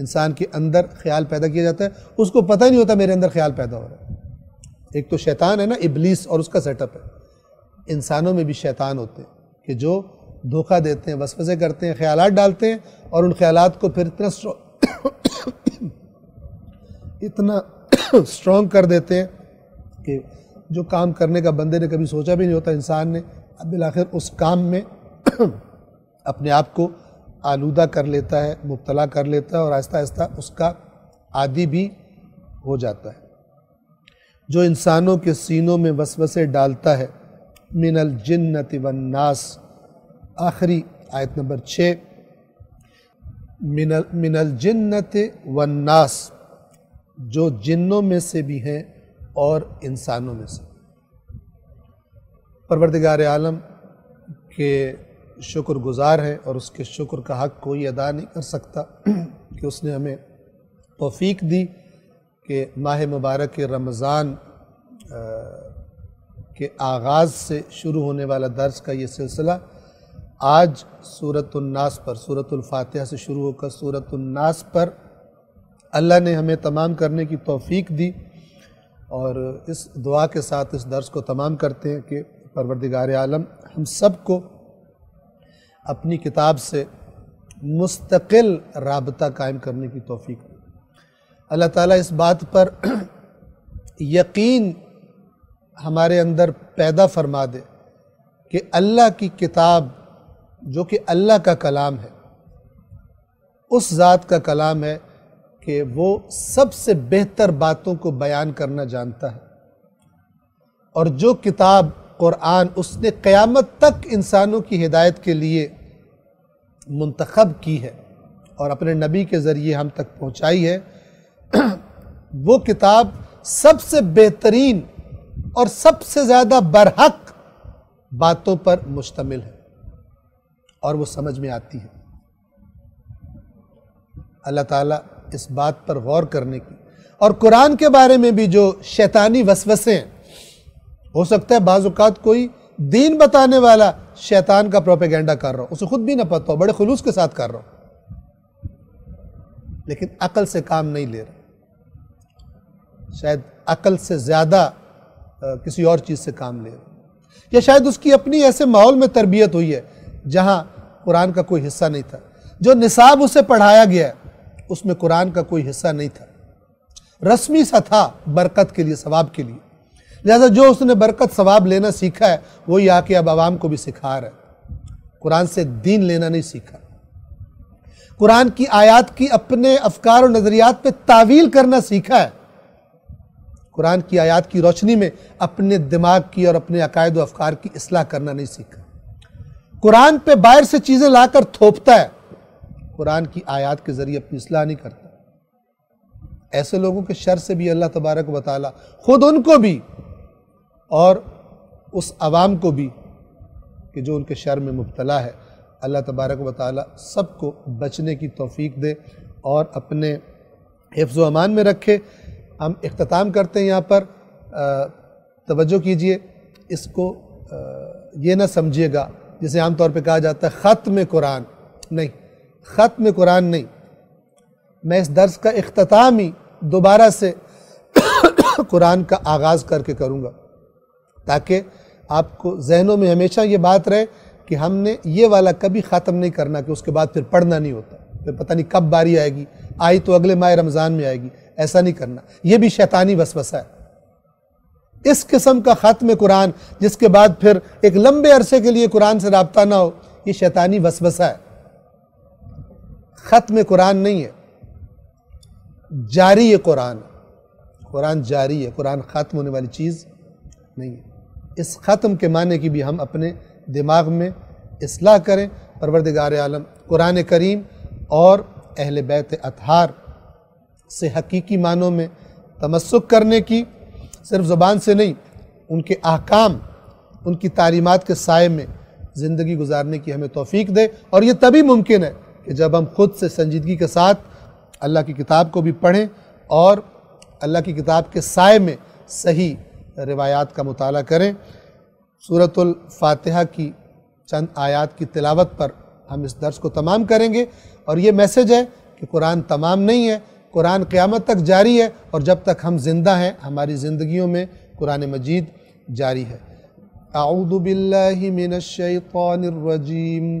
इंसान के अंदर ख्याल पैदा किया जाता है उसको पता ही नहीं होता मेरे अंदर ख्याल पैदा हो रहा है एक तो शैतान है ना इबलीस और उसका सेटअप है इंसानों में भी शैतान होते हैं कि जो धोखा देते हैं वसवसे करते हैं ख्याल डालते हैं और उन ख्याल को फिर इतना इतना स्ट्रॉन्ग कर देते हैं कि जो काम करने का बंदे ने कभी सोचा भी नहीं होता इंसान ने अब बिलाखिर उस काम में अपने आप को आलूदा कर लेता है मुबतला कर लेता है और आहिस्ता आहिस्ता उसका आदि भी हो जाता है जो इंसानों के सीनों में वसवसे डालता है मिनल जिन्नत वन्नास आखिरी आयत नंबर छः मिनल मिनल जिन्नत वन्नास जो जिन्नों में से भी हैं और इंसानों में से परवरदिगार आलम के गुज़ार हैं और उसके शुक्र का हक़ कोई अदा नहीं कर सकता कि उसने हमें तोफ़ीक दी कि माह मुबारक के रमज़ान के आगाज़ से शुरू होने वाला दर्ज का ये सिलसिला आज सूरतनास पर सूरतफ़ातह से शुरू होकर सूरतनास पर अल्लाह ने हमें तमाम करने की तोफ़ी दी और इस दुआ के साथ इस दर्स को तमाम करते हैं कि परवरदिगार आलम हम सब को अपनी किताब से मुस्तकिल रबता कायम करने की तोफ़ी अल्लाह ताला इस बात पर यकीन हमारे अंदर पैदा फरमा दे कि अल्लाह की किताब जो कि अल्लाह का कलाम है उस ज़ात का कलाम है कि वो सबसे बेहतर बातों को बयान करना जानता है और जो किताब क़ुरान उसने क़यामत तक इंसानों की हिदायत के लिए मंतखब की है और अपने नबी के ज़रिए हम तक पहुंचाई है वो किताब सबसे बेहतरीन और सबसे ज़्यादा बरहक बातों पर मुश्तमिल है और वो समझ में आती है अल्लाह ताला इस बात पर गौर करने की और कुरान के बारे में भी जो शैतानी वसवसे हैं हो सकता है बाजुकात कोई दीन बताने वाला शैतान का प्रोपेगेंडा कर रहा हो उसे खुद भी ना पता हो बड़े खुलूस के साथ कर रहा हो लेकिन अकल से काम नहीं ले रहा शायद अकल से ज़्यादा किसी और चीज़ से काम ले रहा या शायद उसकी अपनी ऐसे माहौल में तरबियत हुई है जहां कुरान का कोई हिस्सा नहीं था जो निसाब उसे पढ़ाया गया है उसमें कुरान का कोई हिस्सा नहीं था रस्मी सा था बरकत के लिए सवाब के लिए लिहाजा जो उसने बरकत सवाब लेना सीखा है वही आके अब आवाम को भी सिखा रहा है कुरान से दीन लेना नहीं सीखा कुरान की आयात की अपने अफकार और नज़रियात पे तावील करना सीखा है कुरान की आयात की रोशनी में अपने दिमाग की और अपने अकायद अफकार की असलाह करना नहीं सीखा कुरान पे बाहर से चीज़ें लाकर थोपता है कुरान की आयत के ज़रिए अपनी असलाह नहीं करता ऐसे लोगों के शर से भी अल्लाह तबारक वाली ख़ुद उनको भी और उस आवाम को भी कि जो उनके शर में मुबतला है अल्लाह तबारक वाली सबको बचने की तोफ़ी दे और अपने हिफ्ज़ अमान में रखे हम अख्ताम करते हैं यहाँ पर तोज्जो कीजिए इसको आ, ये ना समझिएगा जिसे आमतौर पर कहा जाता है ख़त्म कुरान नहीं ख़त्म कुरान नहीं मैं इस दर्स का अख्ताम ही दोबारा से कुरान का आगाज़ करके करूँगा ताकि आपको जहनों में हमेशा ये बात रहे कि हमने ये वाला कभी ख़त्म नहीं करना कि उसके बाद फिर पढ़ना नहीं होता फिर पता नहीं कब बारी आएगी आई तो अगले माह रमज़ान में आएगी ऐसा नहीं करना ये भी शैतानी वसवसा है इस किस्म का ख़त्म कुरान जिसके बाद फिर एक लंबे अरसे के लिए कुरान से रबता ना हो ये शैतानी वसवसा है ख़त्म कुरान नहीं है जारी है कुरान कुरान जारी है कुरान ख़त्म होने वाली चीज़ नहीं है इस ख़त्म के माने की भी हम अपने दिमाग में असलाह करें परवरदिगार आलम कुरान करीम और अहल बैत अतहार से हकीकी मानों में तमस्क करने की सिर्फ ज़ुबान से नहीं उनके अहकाम उनकी तालीमत के साय में ज़िंदगी गुजारने की हमें तोफ़ी दे और ये तभी मुमकिन है कि जब हम खुद से संजीदगी के साथ अल्लाह की किताब को भी पढ़ें और अल्लाह की किताब के साय में सही रिवायात का मताल करें सूरतुल्फातिहा की चंद आयात की तिलावत पर हम इस दर्स को तमाम करेंगे और ये मैसेज है कि कुरान तमाम नहीं है कुरान क़्यामत तक जारी है और जब तक हम ज़िंदा हैं हमारी ज़िंदगियों में कुरान मजीद जारी है आऊदबिल्लिमिनशैतरजीम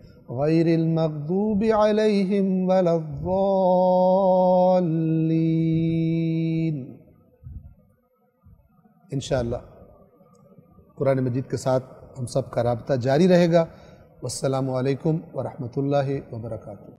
غير المغضوب عليهم ولا الضالين इन कुरान मजीद के साथ हम सब का रबता जारी रहेगा वालकम वरहमल वर्का